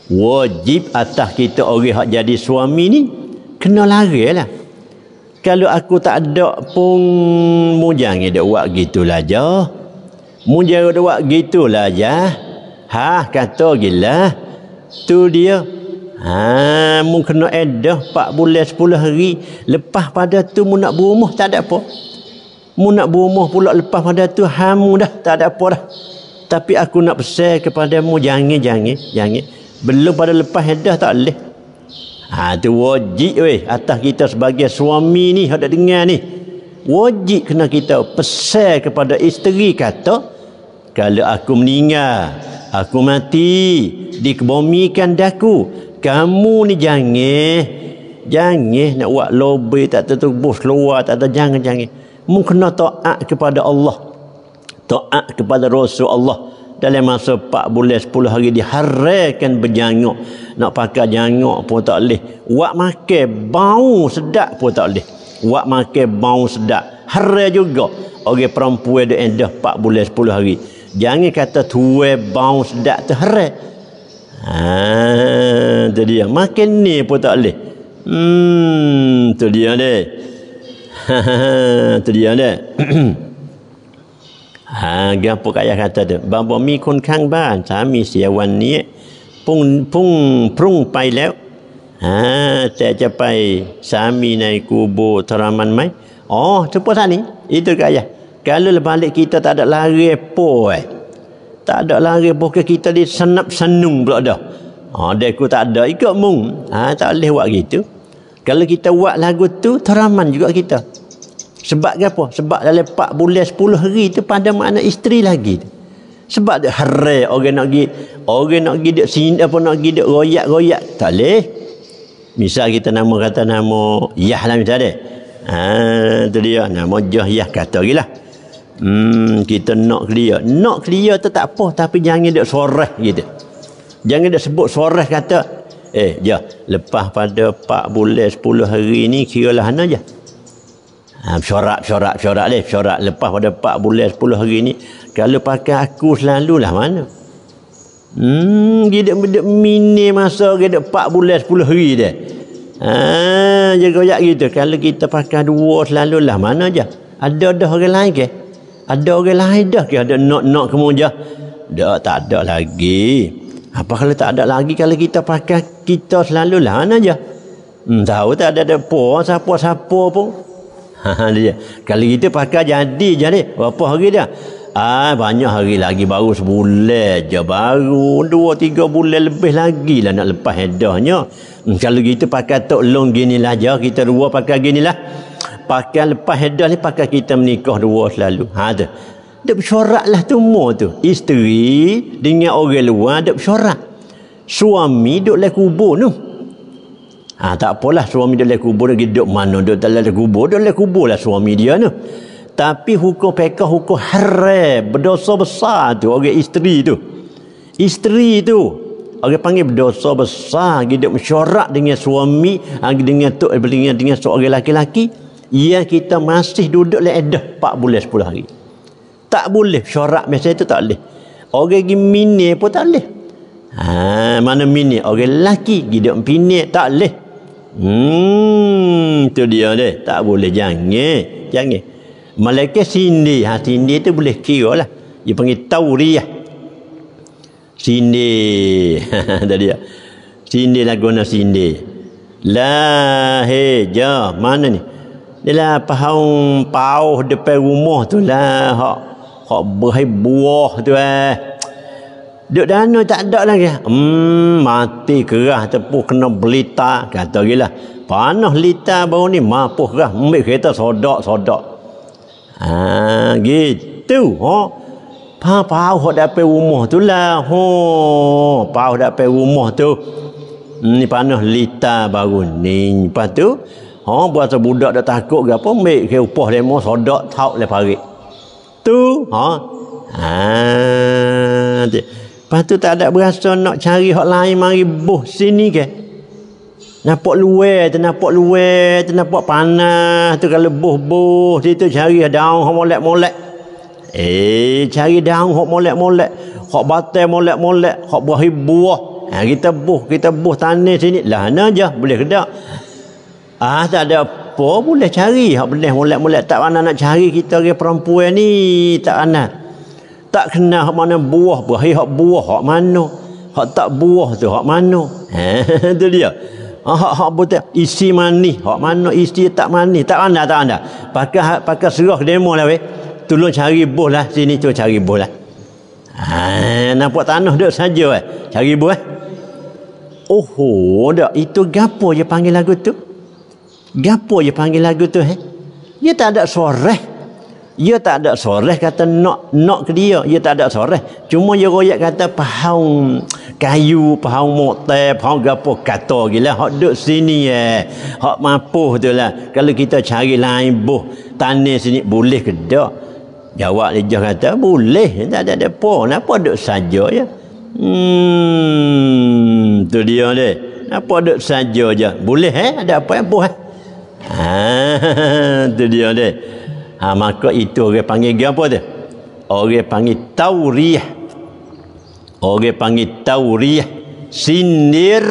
Wajib atas kita orang yang jadi suami ni. Kena lari lah. Kalau aku tak ada pun. Mu jangan dia buat gitulah je. Mu jangan dia buat gitulah je. Ha kata gila. Tu dia. Ha mu kena edah 4 bulan 10 hari. Lepas pada tu mu nak berumah tak ada apa mu nak berumah pula lepas pada tu hamu dah tak ada apa dah tapi aku nak pesan kepada mu jangan jangan jangan belum pada lepas dah tak leh ha tu wajib weh atas kita sebagai suami ni ada dengar ni wajib kena kita pesan kepada isteri kata kalau aku meninggal aku mati dikebumikan daku kamu ni jangan jangan nak buat lobby tak tertubuh seluar tak ada jangan-jangan mukna taat kepada Allah taat kepada Rasul Allah dalam masa 4 bulan sepuluh hari diharakan berjanguk nak pakai janguk pun tak boleh buat makan bau sedap pun tak boleh buat makan bau sedap hara juga orang perempuan dia endah 4 bulan sepuluh hari jangan kata tuai bau sedap tu hara ha, tu dia makan ni pun tak boleh hmm tu dia deh. tu dia ada ha gapo kaya kata tu bang bomi kon kang ban sami sia wan ni eh. pung pung prung pai lew ha te ja pai sami nai kubo teraman mai oh tu pun sani itu kaya kalau balik kita tak ada lari po eh tak ada lari bukan kita di senap senung pula dah ha dek ku tak ada ikut mung ha tak leh buat gitu kalau kita buat lagu tu teraman juga kita. Sebab apa? Sebab dalam 4 bulan sepuluh hari tu pada mana isteri lagi. Sebab dia hare orang nak gi orang nak gi dia sini apa nak gi dia royak-royak tak leh. Misal kita nama kata nama Yah lah misal dia. Ha tu dia nama Jah Yah kata gilah. Hmm kita nak clear. Nak clear tu tak apa tapi jangan dia soreh gitu. Jangan dia sebut soreh kata eh ya lepas pada 4 bulan 10 hari ni kiralah ana je ha syorak syorak syorak leh syorak lepas pada 4 bulan 10 hari ni kalau pakai aku selalu lah mana hmm dia dia mini masa dia 4 bulan 10 hari dia ha je goyak gitu kalau kita pakai dua lah mana je ada dah orang lain ke ada orang lain dah ke ada nak nak kemu je dah tak ada lagi apa kalau tak ada lagi kalau kita pakai kita selalu lahan aja. Hmm, tahu tak ada ada depo siapa-siapa pun. Ha, ha, dia. Kalau kita pakai jadi jadi berapa hari dia? Ah banyak hari lagi baru sebulan je baru dua tiga bulan lebih lagi lah nak lepas hedahnya. Hmm, kalau kita pakai tok long gini lah je kita dua pakai gini lah. Pakai lepas hedah ni pakai kita menikah dua selalu. Ha tu. Dia bersyoraklah tumor tu. Isteri dengan orang luar dia bersyorak. Suami duduk dalam kubur tu. Ha, tak apalah suami duduk dalam kubur dia duduk mana duduk dalam kubur duduk dalam kubur lah suami dia tu. Tapi hukum pekah hukum haram berdosa besar tu orang isteri tu. Isteri tu orang panggil berdosa besar hidup bersyorak dengan suami ha, dengan tu, tok dengan, dengan seorang lelaki-lelaki yang kita masih duduk dalam edah 4 bulan 10 hari tak boleh syarat macam itu tak boleh orang gi mini pun tak boleh ha mana mini orang lelaki gi dak mini tak boleh hmm tu dia deh tak boleh jangan jangan malaikat sini ha sini tu boleh kira lah dia panggil tauriah sini tadi dia lah. sini lah guna sini lah mana ni dia lah pahang pauh depan rumah tu lah hak berhai buah tu eh duk dana tak ada lagi hmm mati kerah tepuh kena belita kata gila panah lita baru ni mapuh kerah ambil kereta sodok sodok ha gitu ha ha pau hak dapat rumah tu lah ho. pau dapat rumah tu hmm, ni panah lita baru ni lepas tu Ha buat budak dah takut ke apa ambil ke upah demo sodok tau le parik tu ha ha dia. lepas tu tak ada berasa nak cari hak lain mari boh sini ke nampak luar tu nampak luar tu nampak panas tu kalau boh-boh situ cari daun hak molek-molek Eh, cari daun hok molek-molek, hok batai molek-molek, hok buah buah. Ha, kita buh, kita buh tanah sini lah nah aja boleh kedak. Ah, tak ada apa boleh cari hak benih molek-molek tak ana nak cari kita orang perempuan ni tak ana tak kena hak mana buah buah hey, hak buah hak mana hak tak buah tu hak mana tu dia ah, hak hak buta isi manis hak mana isi tak manis tak ana tak ana pakai pakai serah demo lah we, tolong cari buah lah sini tu cari buah lah ha nampak tanah dia saja weh cari buah Oh, dah itu gapo je panggil lagu tu? Gapo dia panggil lagu tu eh? Dia tak ada suara. Dia tak ada suara kata nak nak ke dia. Dia tak ada suara. Cuma dia royak kata pahang kayu, pahang motel, pahang gapo kata gila. Hak duduk sini eh. Hak mampuh tu lah. Kalau kita cari lain buh tanah sini boleh ke tak? Jawab dia jauh kata boleh. Tak ada depo. Kenapa duduk saja ya? Hmm, tu dia ni. Apa duduk saja je. Boleh eh? Ada apa yang buah? Eh? Ha tu dia dia. Ha maka itu orang panggil dia apa tu? Orang panggil tauriyah. Orang panggil tauriyah sindir.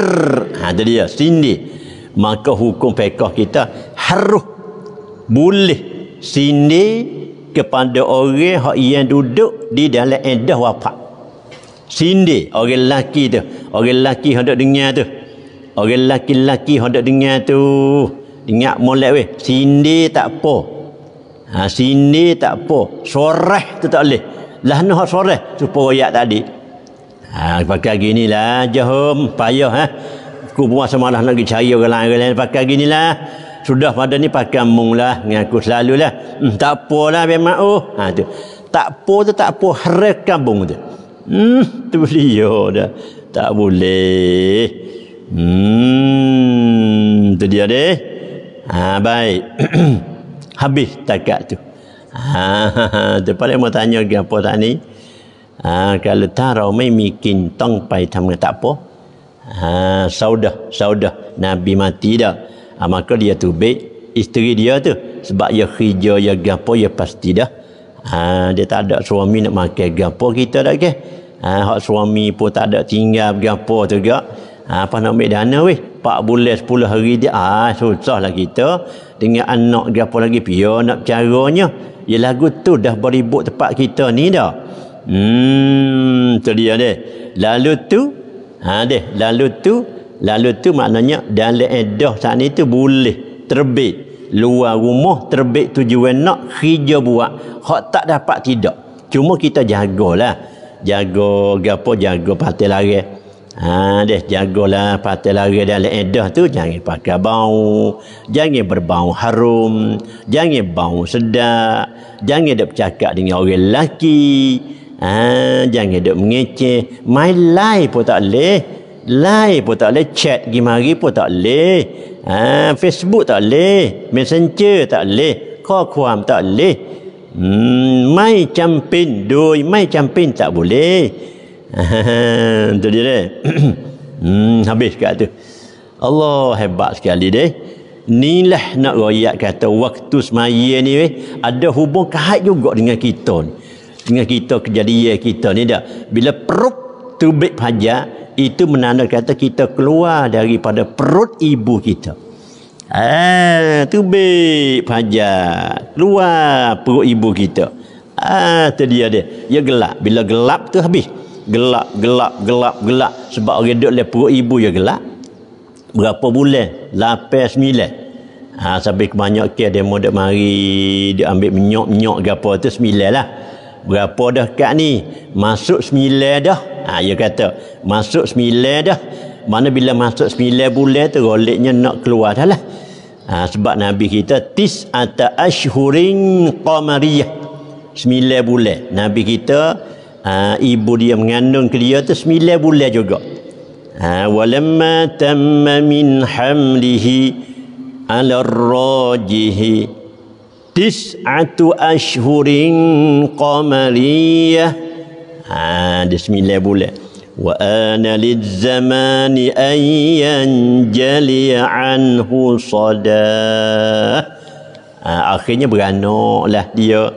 Ha tu dia sindir. Maka hukum fiqh kita harus boleh sindir kepada orang yang duduk di dalam edah wafat. Sindir orang lelaki tu, orang lelaki hendak dengar tu. Orang lelaki-lelaki hendak dengar tu. Ingat molek weh. Sindir tak apa. Ha, sindir tak apa. Soreh tu tak boleh. Lah ni soreh. Supaya ayat tadi. Ha, pakai gini lah. Jahum. Payah. Ha? Aku buat semalah nak pergi cari orang lain. lain. Pakai gini lah. Sudah pada ni pakai mung lah. Dengan aku selalu lah. Hmm, tak apa lah. Memang oh. Ha, tu. Tak apa tu tak apa. Harap kampung tu. Hmm, tu dia dah. Tak boleh. Hmm, tu dia deh. Ha, baik. Habis takat tu. Ha, tu paling mau tanya ke apa tak ni? Ha, kalau tak rau mai mikin tong pai tak mengatak apa? Ha, saudah, saudah. Nabi mati dah. Ha, maka dia tu baik. Isteri dia tu. Sebab dia kerja, dia gapo, dia pasti dah. Ha, dia tak ada suami nak makan gapo kita dah ke? Ha, suami pun tak ada tinggal gapo tu gak. Ah, apa nak ambil dana weh pak boleh 10 hari dia ah susahlah kita dengan anak dia apa lagi pia nak caranya ya lagu tu dah beribuk tempat kita ni dah hmm tu dia deh lalu tu ha deh lalu tu lalu tu maknanya dalam edah saat ni tu boleh terbit luar rumah terbit tujuan nak kerja buat hak tak dapat tidak cuma kita jagalah jago gapo jago patil lagi Ha, dia jagalah patah lari dalam edah tu. Jangan pakai bau. Jangan berbau harum. Jangan bau sedap. Jangan dia bercakap dengan orang lelaki. Ha, jangan dia mengeceh. My life pun tak boleh. Lai pun tak boleh. Chat gimari pun tak boleh. Ha, Facebook tak boleh. Messenger tak boleh. Kokuam tak boleh. Hmm, mai campin doi. Mai campin tak boleh. Itu dia deh, hmm, habis kat tu. Allah hebat sekali deh. Nilah nak rakyat kata waktu semaya ni weh, ada hubung kait juga dengan kita ni. Dengan kita kejadian kita ni dah. Bila perut tubik pajak itu menanda kata kita keluar daripada perut ibu kita. Ah, tubik pajak keluar perut ibu kita. Ah, tadi dia. Dia gelap. Bila gelap tu habis gelap gelap gelap gelap sebab orang duduk dalam perut ibu ya gelap berapa bulan lapan sembilan ha, sampai kebanyak ke dia mau mari dia ambil minyak minyak ke tu sembilan lah berapa dah kat ni masuk sembilan dah ha, dia kata masuk sembilan dah mana bila masuk sembilan bulan tu roliknya nak keluar dah lah ha, sebab Nabi kita tis atas ashhurin qamariyah sembilan bulan Nabi kita ha, ibu dia mengandung ke dia tu 9 bulan juga ha walamma tamma min hamlihi ala rajihi tis'atu ashhurin qamariyah ha di 9 bulan wa ana lizzamani ayyan jaliya anhu sada ha, akhirnya beranaklah dia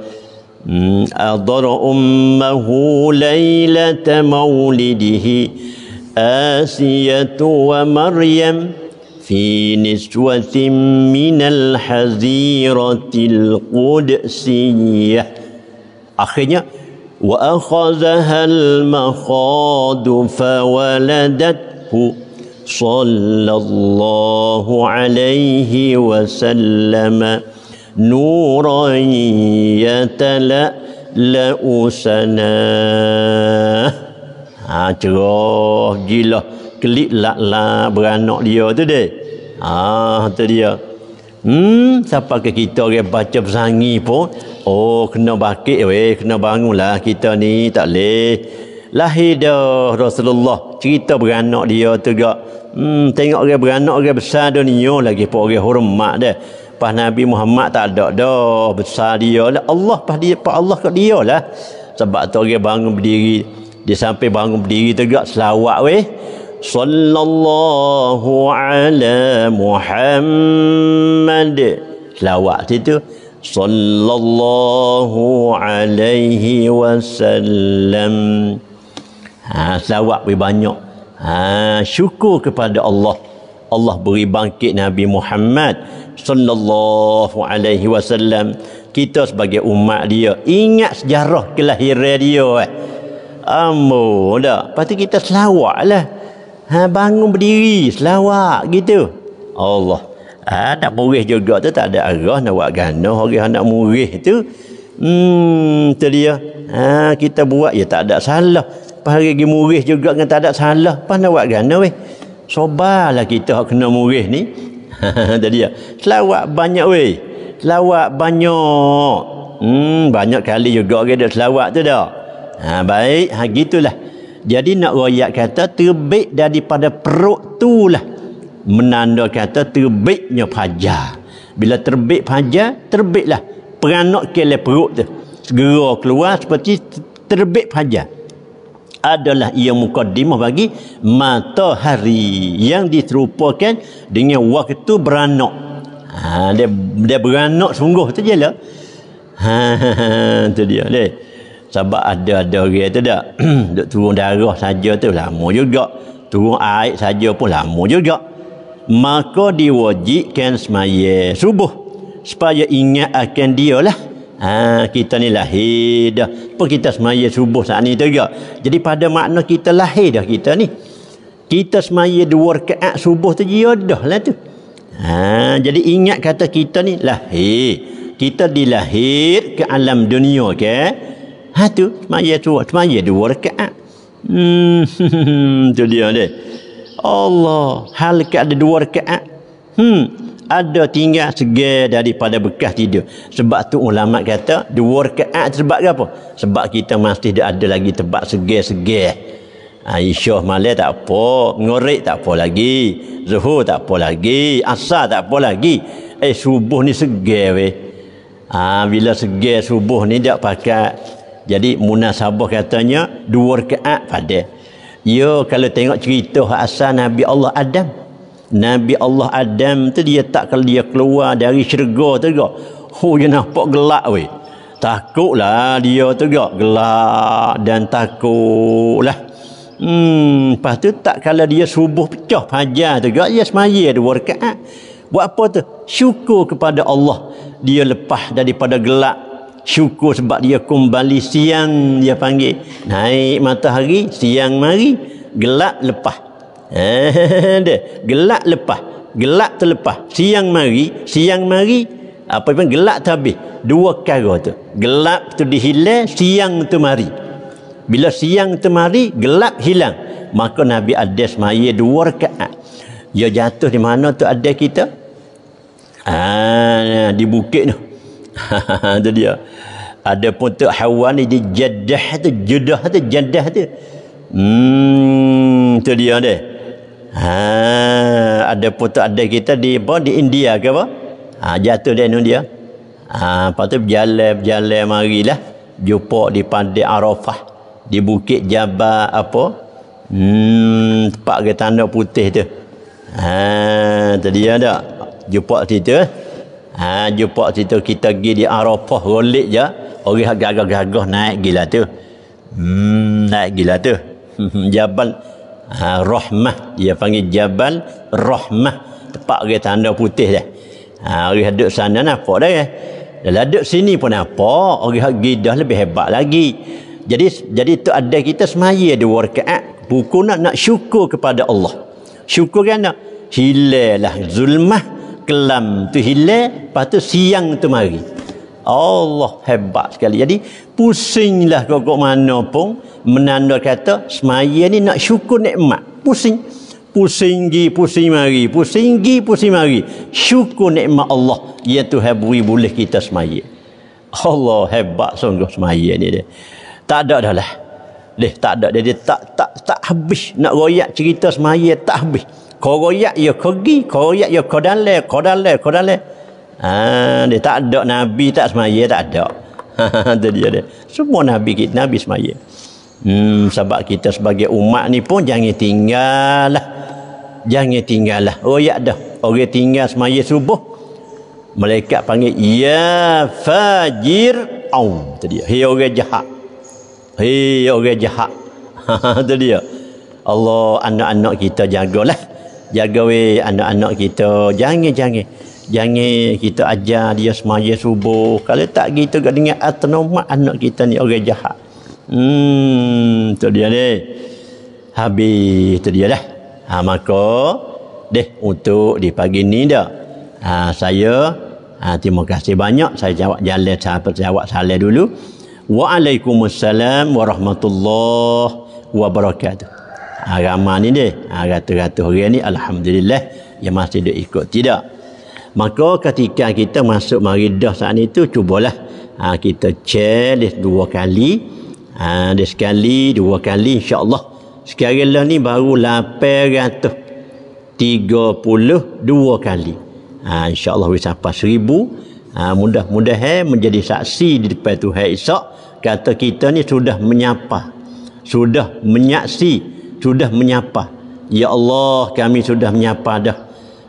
أضر أمه ليلة مولده آسية ومريم في نسوة من الحزيرة القدسية أخي وأخذها المخاض فولدته صلى الله عليه وسلم نورا يتلألأ سناه Ha, cerah gila kelip la lak lah beranak dia tu deh ha, tu dia hmm siapa ke kita ke baca bersangi pun oh kena bakit weh kena bangun kita ni tak leh lahir dah Rasulullah cerita beranak dia tu gak hmm tengok ke beranak ke besar dunia lagi pun orang hormat dia pas Nabi Muhammad tak ada dah besar dia lah Allah pas dia pas Allah kat dia lah sebab tu orang bangun berdiri dia sampai bangun berdiri tegak selawat weh sallallahu ala muhammad selawat situ sallallahu alaihi wasallam ha selawat weh banyak ha syukur kepada Allah Allah beri bangkit Nabi Muhammad sallallahu alaihi wasallam kita sebagai umat dia ingat sejarah kelahiran dia eh ambo dah pasti kita selawatlah ha bangun berdiri selawat gitu Allah ada ha, murih juga tu tak ada arah nak buat gano orang anak murih tu hmm tu dia ha kita buat ya tak ada salah pas hari pergi murih juga dengan tak ada salah pas nak buat gano weh sobalah kita hak kena murih ni jadi ya selawat banyak weh selawat banyak hmm banyak kali juga dia selawat tu dah ha baik ha gitulah jadi nak royak kata terbit daripada perut tu lah menanda kata terbitnya fajar bila terbit fajar terbitlah peranok kele perut tu segera keluar seperti terbit fajar adalah ia mukaddimah bagi matahari yang diterupakan dengan waktu beranak. Ha, dia, dia beranak sungguh tu je lah. Ha, ha, ha tu dia. Le. Sebab ada-ada orang tu tak? Duk turun darah saja tu lama juga. Turun air saja pun lama juga. Maka diwajibkan semaya subuh. Supaya ingat akan dia lah. Ha, kita ni lahir dah. Apa kita semaya subuh saat ni tu juga. Jadi pada makna kita lahir dah kita ni. Kita semaya dua rekaat subuh tu je dah lah tu. Ha, jadi ingat kata kita ni lahir. Kita dilahir ke alam dunia ke. Ha tu semaya tu. Semaya dua rekaat. Hmm, tu dia ni. Allah. Hal ke ada dua rekaat. Hmm ada tinggal segar daripada bekas tidur. Sebab tu ulama kata the work rakaat sebab apa? Sebab kita masih ada lagi tempat segar-segar. Aisyah ha, malam tak apa, ngorek tak apa lagi, zuhur tak apa lagi, asar tak apa lagi. Eh subuh ni segar weh. Ah ha, bila segar subuh ni tak pakai. Jadi munasabah katanya the work rakaat pada. Yo ya, kalau tengok cerita asal Nabi Allah Adam Nabi Allah Adam tu dia tak kalau dia keluar dari syurga tu juga. Oh dia nampak gelak weh. Takutlah dia tu juga gelak dan takutlah. Hmm, lepas tu tak kalau dia subuh pecah fajar tu juga dia semaya dua rakaat. Buat apa tu? Syukur kepada Allah dia lepas daripada gelak syukur sebab dia kembali siang dia panggil naik matahari siang mari gelap lepas Eh, gelak lepas. Gelak terlepas. Siang mari, siang mari, apa pun gelak terhabis. Dua kara tu. Gelap tu dihilang, siang tu mari. Bila siang tu mari, gelap hilang. Maka Nabi Adas maya dua rekaat. Ia jatuh di mana tu ada kita? Ah, di bukit tu. Itu dia. Ada pun tu hawa ni di jadah tu, jedah tu, jadah tu. Hmm, tu dia deh. Ha, ada putu ada kita di apa di India ke apa? Ha, jatuh dia nun dia. Ha, lepas tu berjalan berjalan marilah jumpa di Padi Arafah di Bukit Jabal apa? Hmm, tempat ke tanah putih tu. Ha, tadi ada jumpa situ. Ha, jumpa situ kita pergi di Arafah rolik je. Orang gagah-gagah naik gila tu. Hmm, naik gila tu. Jabal ha, rahmah dia panggil jabal rahmah tempat dia tanda putih dah ha, orang hadut sana nampak dah ya Dah hadut sini pun nampak orang hadut lebih hebat lagi jadi jadi tu ada kita semaya dua rakaat buku nak nak syukur kepada Allah syukur kan nak hilalah zulmah kelam tu hilal lepas tu siang tu mari Allah hebat sekali. Jadi pusinglah kok mana pun menanda kata semaya ni nak syukur nikmat. Pusing. Pusing gi pusing mari, pusing gi pusing mari. Syukur nikmat Allah ya tu beri boleh kita semaya. Allah hebat sungguh semaya ni dia. Tak ada dah lah. Dia tak ada dia, dia tak tak tak habis nak royak cerita semaya tak habis. Kau royak ya kau gi, kau royak ya kau dalam, kau dalam, kau dalam. Ha, dia tak ada Nabi tak semaya, tak ada. Itu dia dia. Semua Nabi kita, Nabi semaya. Hmm, sebab kita sebagai umat ni pun jangan tinggal lah. Jangan tinggal lah. Oh ya dah. Orang tinggal semaya subuh. Malaikat panggil, Ya fajir aw. Itu dia. Hei orang jahat. Hei orang jahat. Itu dia. Allah anak-anak kita jagalah. Jaga weh anak-anak kita. Jangan-jangan jangan kita ajar dia semaya subuh kalau tak gitu kat dengan autonomat anak kita ni orang jahat hmm tu dia ni habis tu dia dah ha, maka deh untuk di pagi ni dah ha, saya ha, terima kasih banyak saya jawab jalan saya jawab salah dulu Waalaikumsalam warahmatullahi wabarakatuh ha, ramah ni deh ha, ratus-ratus orang ni Alhamdulillah yang masih dia ikut tidak Maka ketika kita masuk maridah saat itu cubalah ha, kita challenge dua kali. Ha, ada sekali, dua kali insya-Allah. Sekarang lah ni baru 832 kali. Ha, Allah, boleh sampai seribu. Ha, Mudah-mudahan eh, menjadi saksi di depan Tuhan Isa. Kata kita ni sudah menyapa. Sudah menyaksi. Sudah menyapa. Ya Allah kami sudah menyapa dah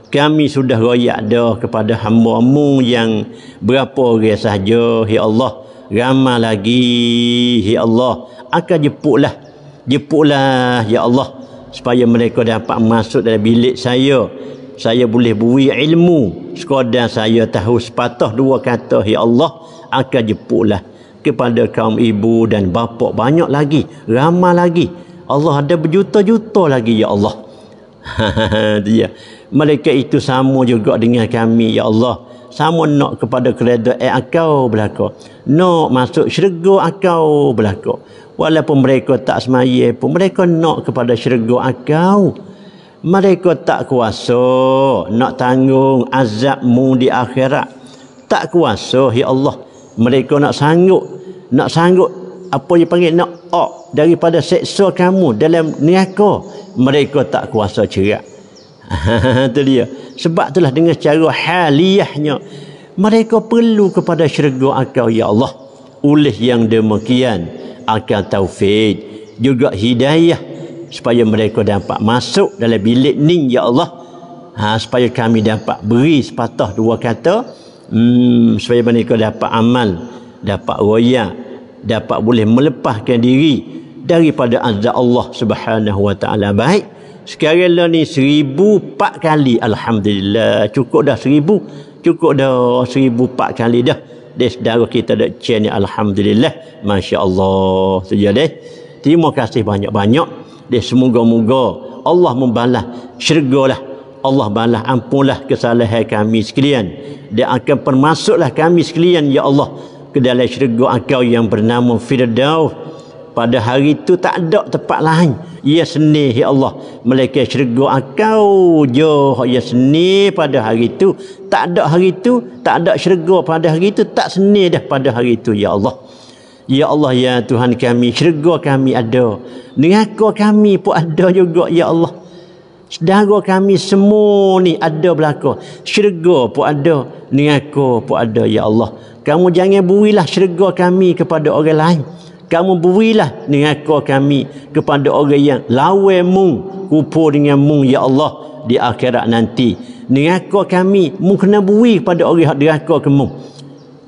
kami sudah royak dah kepada hamba-Mu yang berapa orang sahaja ya Allah ramah lagi ya Allah akan jepuklah jepuklah ya Allah supaya mereka dapat masuk dalam bilik saya saya boleh beri ilmu sekadar saya tahu sepatah dua kata ya Allah akan jepuklah kepada kaum ibu dan bapa banyak lagi ramah lagi Allah ada berjuta-juta lagi ya Allah dia mereka itu sama juga dengan kami ya Allah sama nak kepada kereta eh, akau belaka nak masuk syurga akau belaka walaupun mereka tak semaya pun mereka nak kepada syurga akau mereka tak kuasa nak tanggung azabmu di akhirat tak kuasa ya Allah mereka nak sanggup nak sanggup apa yang panggil nak ok daripada seksa kamu dalam niaka mereka tak kuasa cerak Itu dia. Sebab itulah dengan cara haliahnya. Mereka perlu kepada syurga akal, Ya Allah. Oleh yang demikian, akal taufik. Juga hidayah. Supaya mereka dapat masuk dalam bilik ni, Ya Allah. Ha, supaya kami dapat beri sepatah dua kata. Hmm, supaya mereka dapat amal. Dapat royak. Dapat boleh melepaskan diri daripada azab Allah Subhanahu wa taala baik sekarang lah ni seribu empat kali Alhamdulillah cukup dah seribu cukup dah seribu empat kali dah dari saudara kita dah cian ni Alhamdulillah Masya Allah saja deh terima kasih banyak-banyak deh semoga-moga Allah membalas syurga lah Allah balas ampunlah kesalahan kami sekalian dia akan permasuklah kami sekalian ya Allah ke dalam syurga engkau yang bernama Firdaus pada hari itu tak ada tempat lain Ya seni ya Allah malaikat syurga akau, jo Ya seni pada hari itu tak ada hari itu tak ada syurga pada hari itu tak seni dah pada hari itu ya Allah Ya Allah ya Tuhan kami syurga kami ada neraka kami pun ada juga ya Allah sedara kami semua ni ada belaka syurga pun ada neraka pun ada ya Allah kamu jangan builah syurga kami kepada orang lain kamu berilah neraka kami kepada orang yang lawan mu kupur dengan mu ya Allah di akhirat nanti neraka kami mu kena beri kepada orang yang neraka ke mu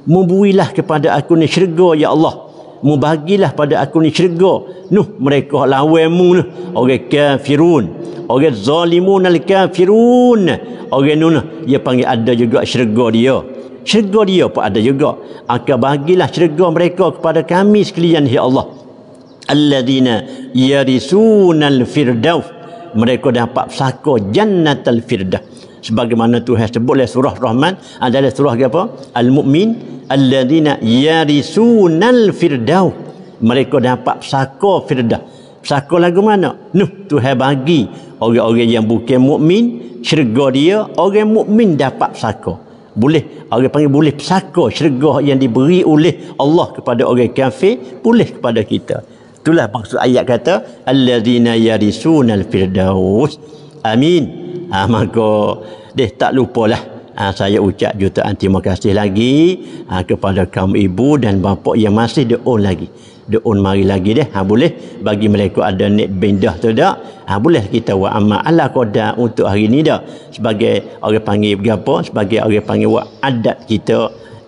mu berilah kepada aku ni syurga ya Allah mu bagilah pada aku ni syurga nuh mereka lawan mu nuh orang kafirun orang zalimun al kafirun orang nuh dia ya panggil ada juga syurga dia syurga dia pun ada juga akan bagilah syurga mereka kepada kami sekalian ya Allah alladzina yarisunal firdaus mereka dapat saka jannatal firdah. sebagaimana Tuhan sebut dalam surah Rahman adalah surah apa al-mu'min alladzina yarisunal firdaus mereka dapat saka firdah. Saka lagu mana? Nuh, Tuhan bagi orang-orang yang bukan mukmin syurga dia, orang mukmin dapat saka boleh orang panggil boleh pesaka syurga yang diberi oleh Allah kepada orang kafir boleh kepada kita itulah maksud ayat kata allazina yarisunal firdaus amin ah ha, maka deh tak lupalah ha, saya ucap jutaan terima kasih lagi ha, kepada kaum ibu dan bapa yang masih deon lagi dia mari lagi deh, Ha, boleh bagi mereka ada niat bindah tu tak? Ha, boleh kita buat amal ala kodak untuk hari ni dah. Sebagai orang panggil berapa? Sebagai orang panggil buat adat kita.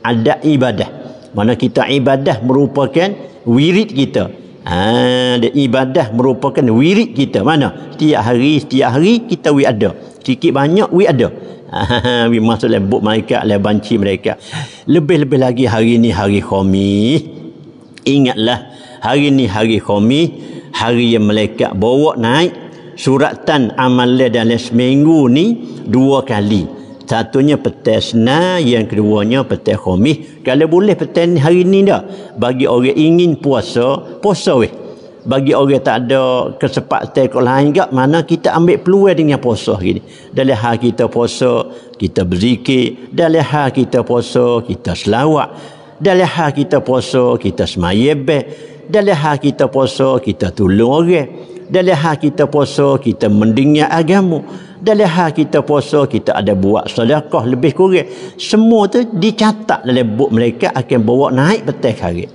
Adat ibadah. Mana kita ibadah merupakan wirid kita. Ha, dia ibadah merupakan wirid kita. Mana? Setiap hari, setiap hari kita wirid ada. Sikit banyak wirid ada. Ha, ha, ha masuk mereka, lebanci mereka. Lebih-lebih lagi hari ni hari khomis. Ingatlah hari ni hari kami hari yang malaikat bawa naik suratan amalnya dalam seminggu ni dua kali. Satunya petes na, yang keduanya petes kami Kalau boleh petes hari ni dah. Bagi orang ingin puasa, puasa weh. Bagi orang tak ada kesempatan kalau lain gak mana kita ambil peluang dengan puasa gini. Dalam hal kita puasa, kita berzikir, dalam hal kita puasa, kita selawat dalam hal kita puasa kita semaya baik dalam hal kita puasa kita tolong orang dalam hal kita puasa kita mendengar agama dalam hal kita puasa kita ada buat sedekah lebih kurang semua tu dicatat dalam buk mereka akan bawa naik petang hari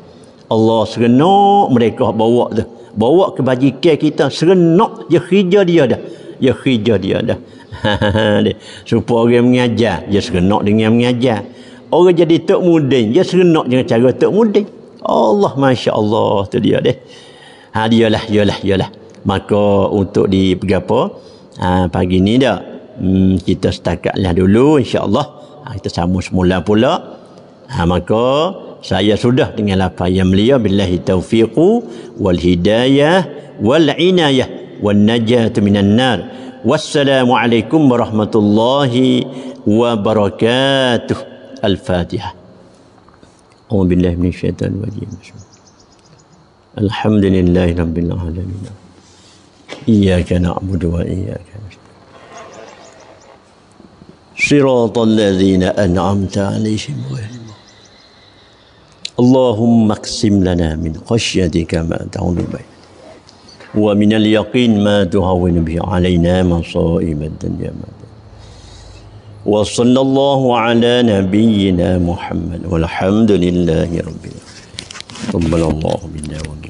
Allah serenok mereka bawa tu bawa kebajikan kita serenok je kerja dia dah je kerja dia dah supaya orang mengajar je serenok dengan mengajar orang jadi tok mudin dia serenak dengan cara tok mudin Allah Masya Allah tu dia deh ha dialah dialah dialah maka untuk di apa ha, pagi ni dah hmm, kita setakatlah dulu insyaAllah ha, kita sambung semula pula ha, maka saya sudah dengan apa yang mulia Bila taufiqu wal hidayah wal inayah wal najatu minan nar wassalamualaikum warahmatullahi wabarakatuh الفاتحة أعوذ بالله من الشيطان الرجيم الحمد لله رب العالمين إياك نعبد وإياك نستعين صراط الذين أنعمت عليهم غير اللهم اقسم لنا من خشيتك ما تعود به ومن اليقين ما تهون به علينا مصائب الدنيا ما وصلى الله على نبينا محمد والحمد لله رب العالمين رب الله منا وبنا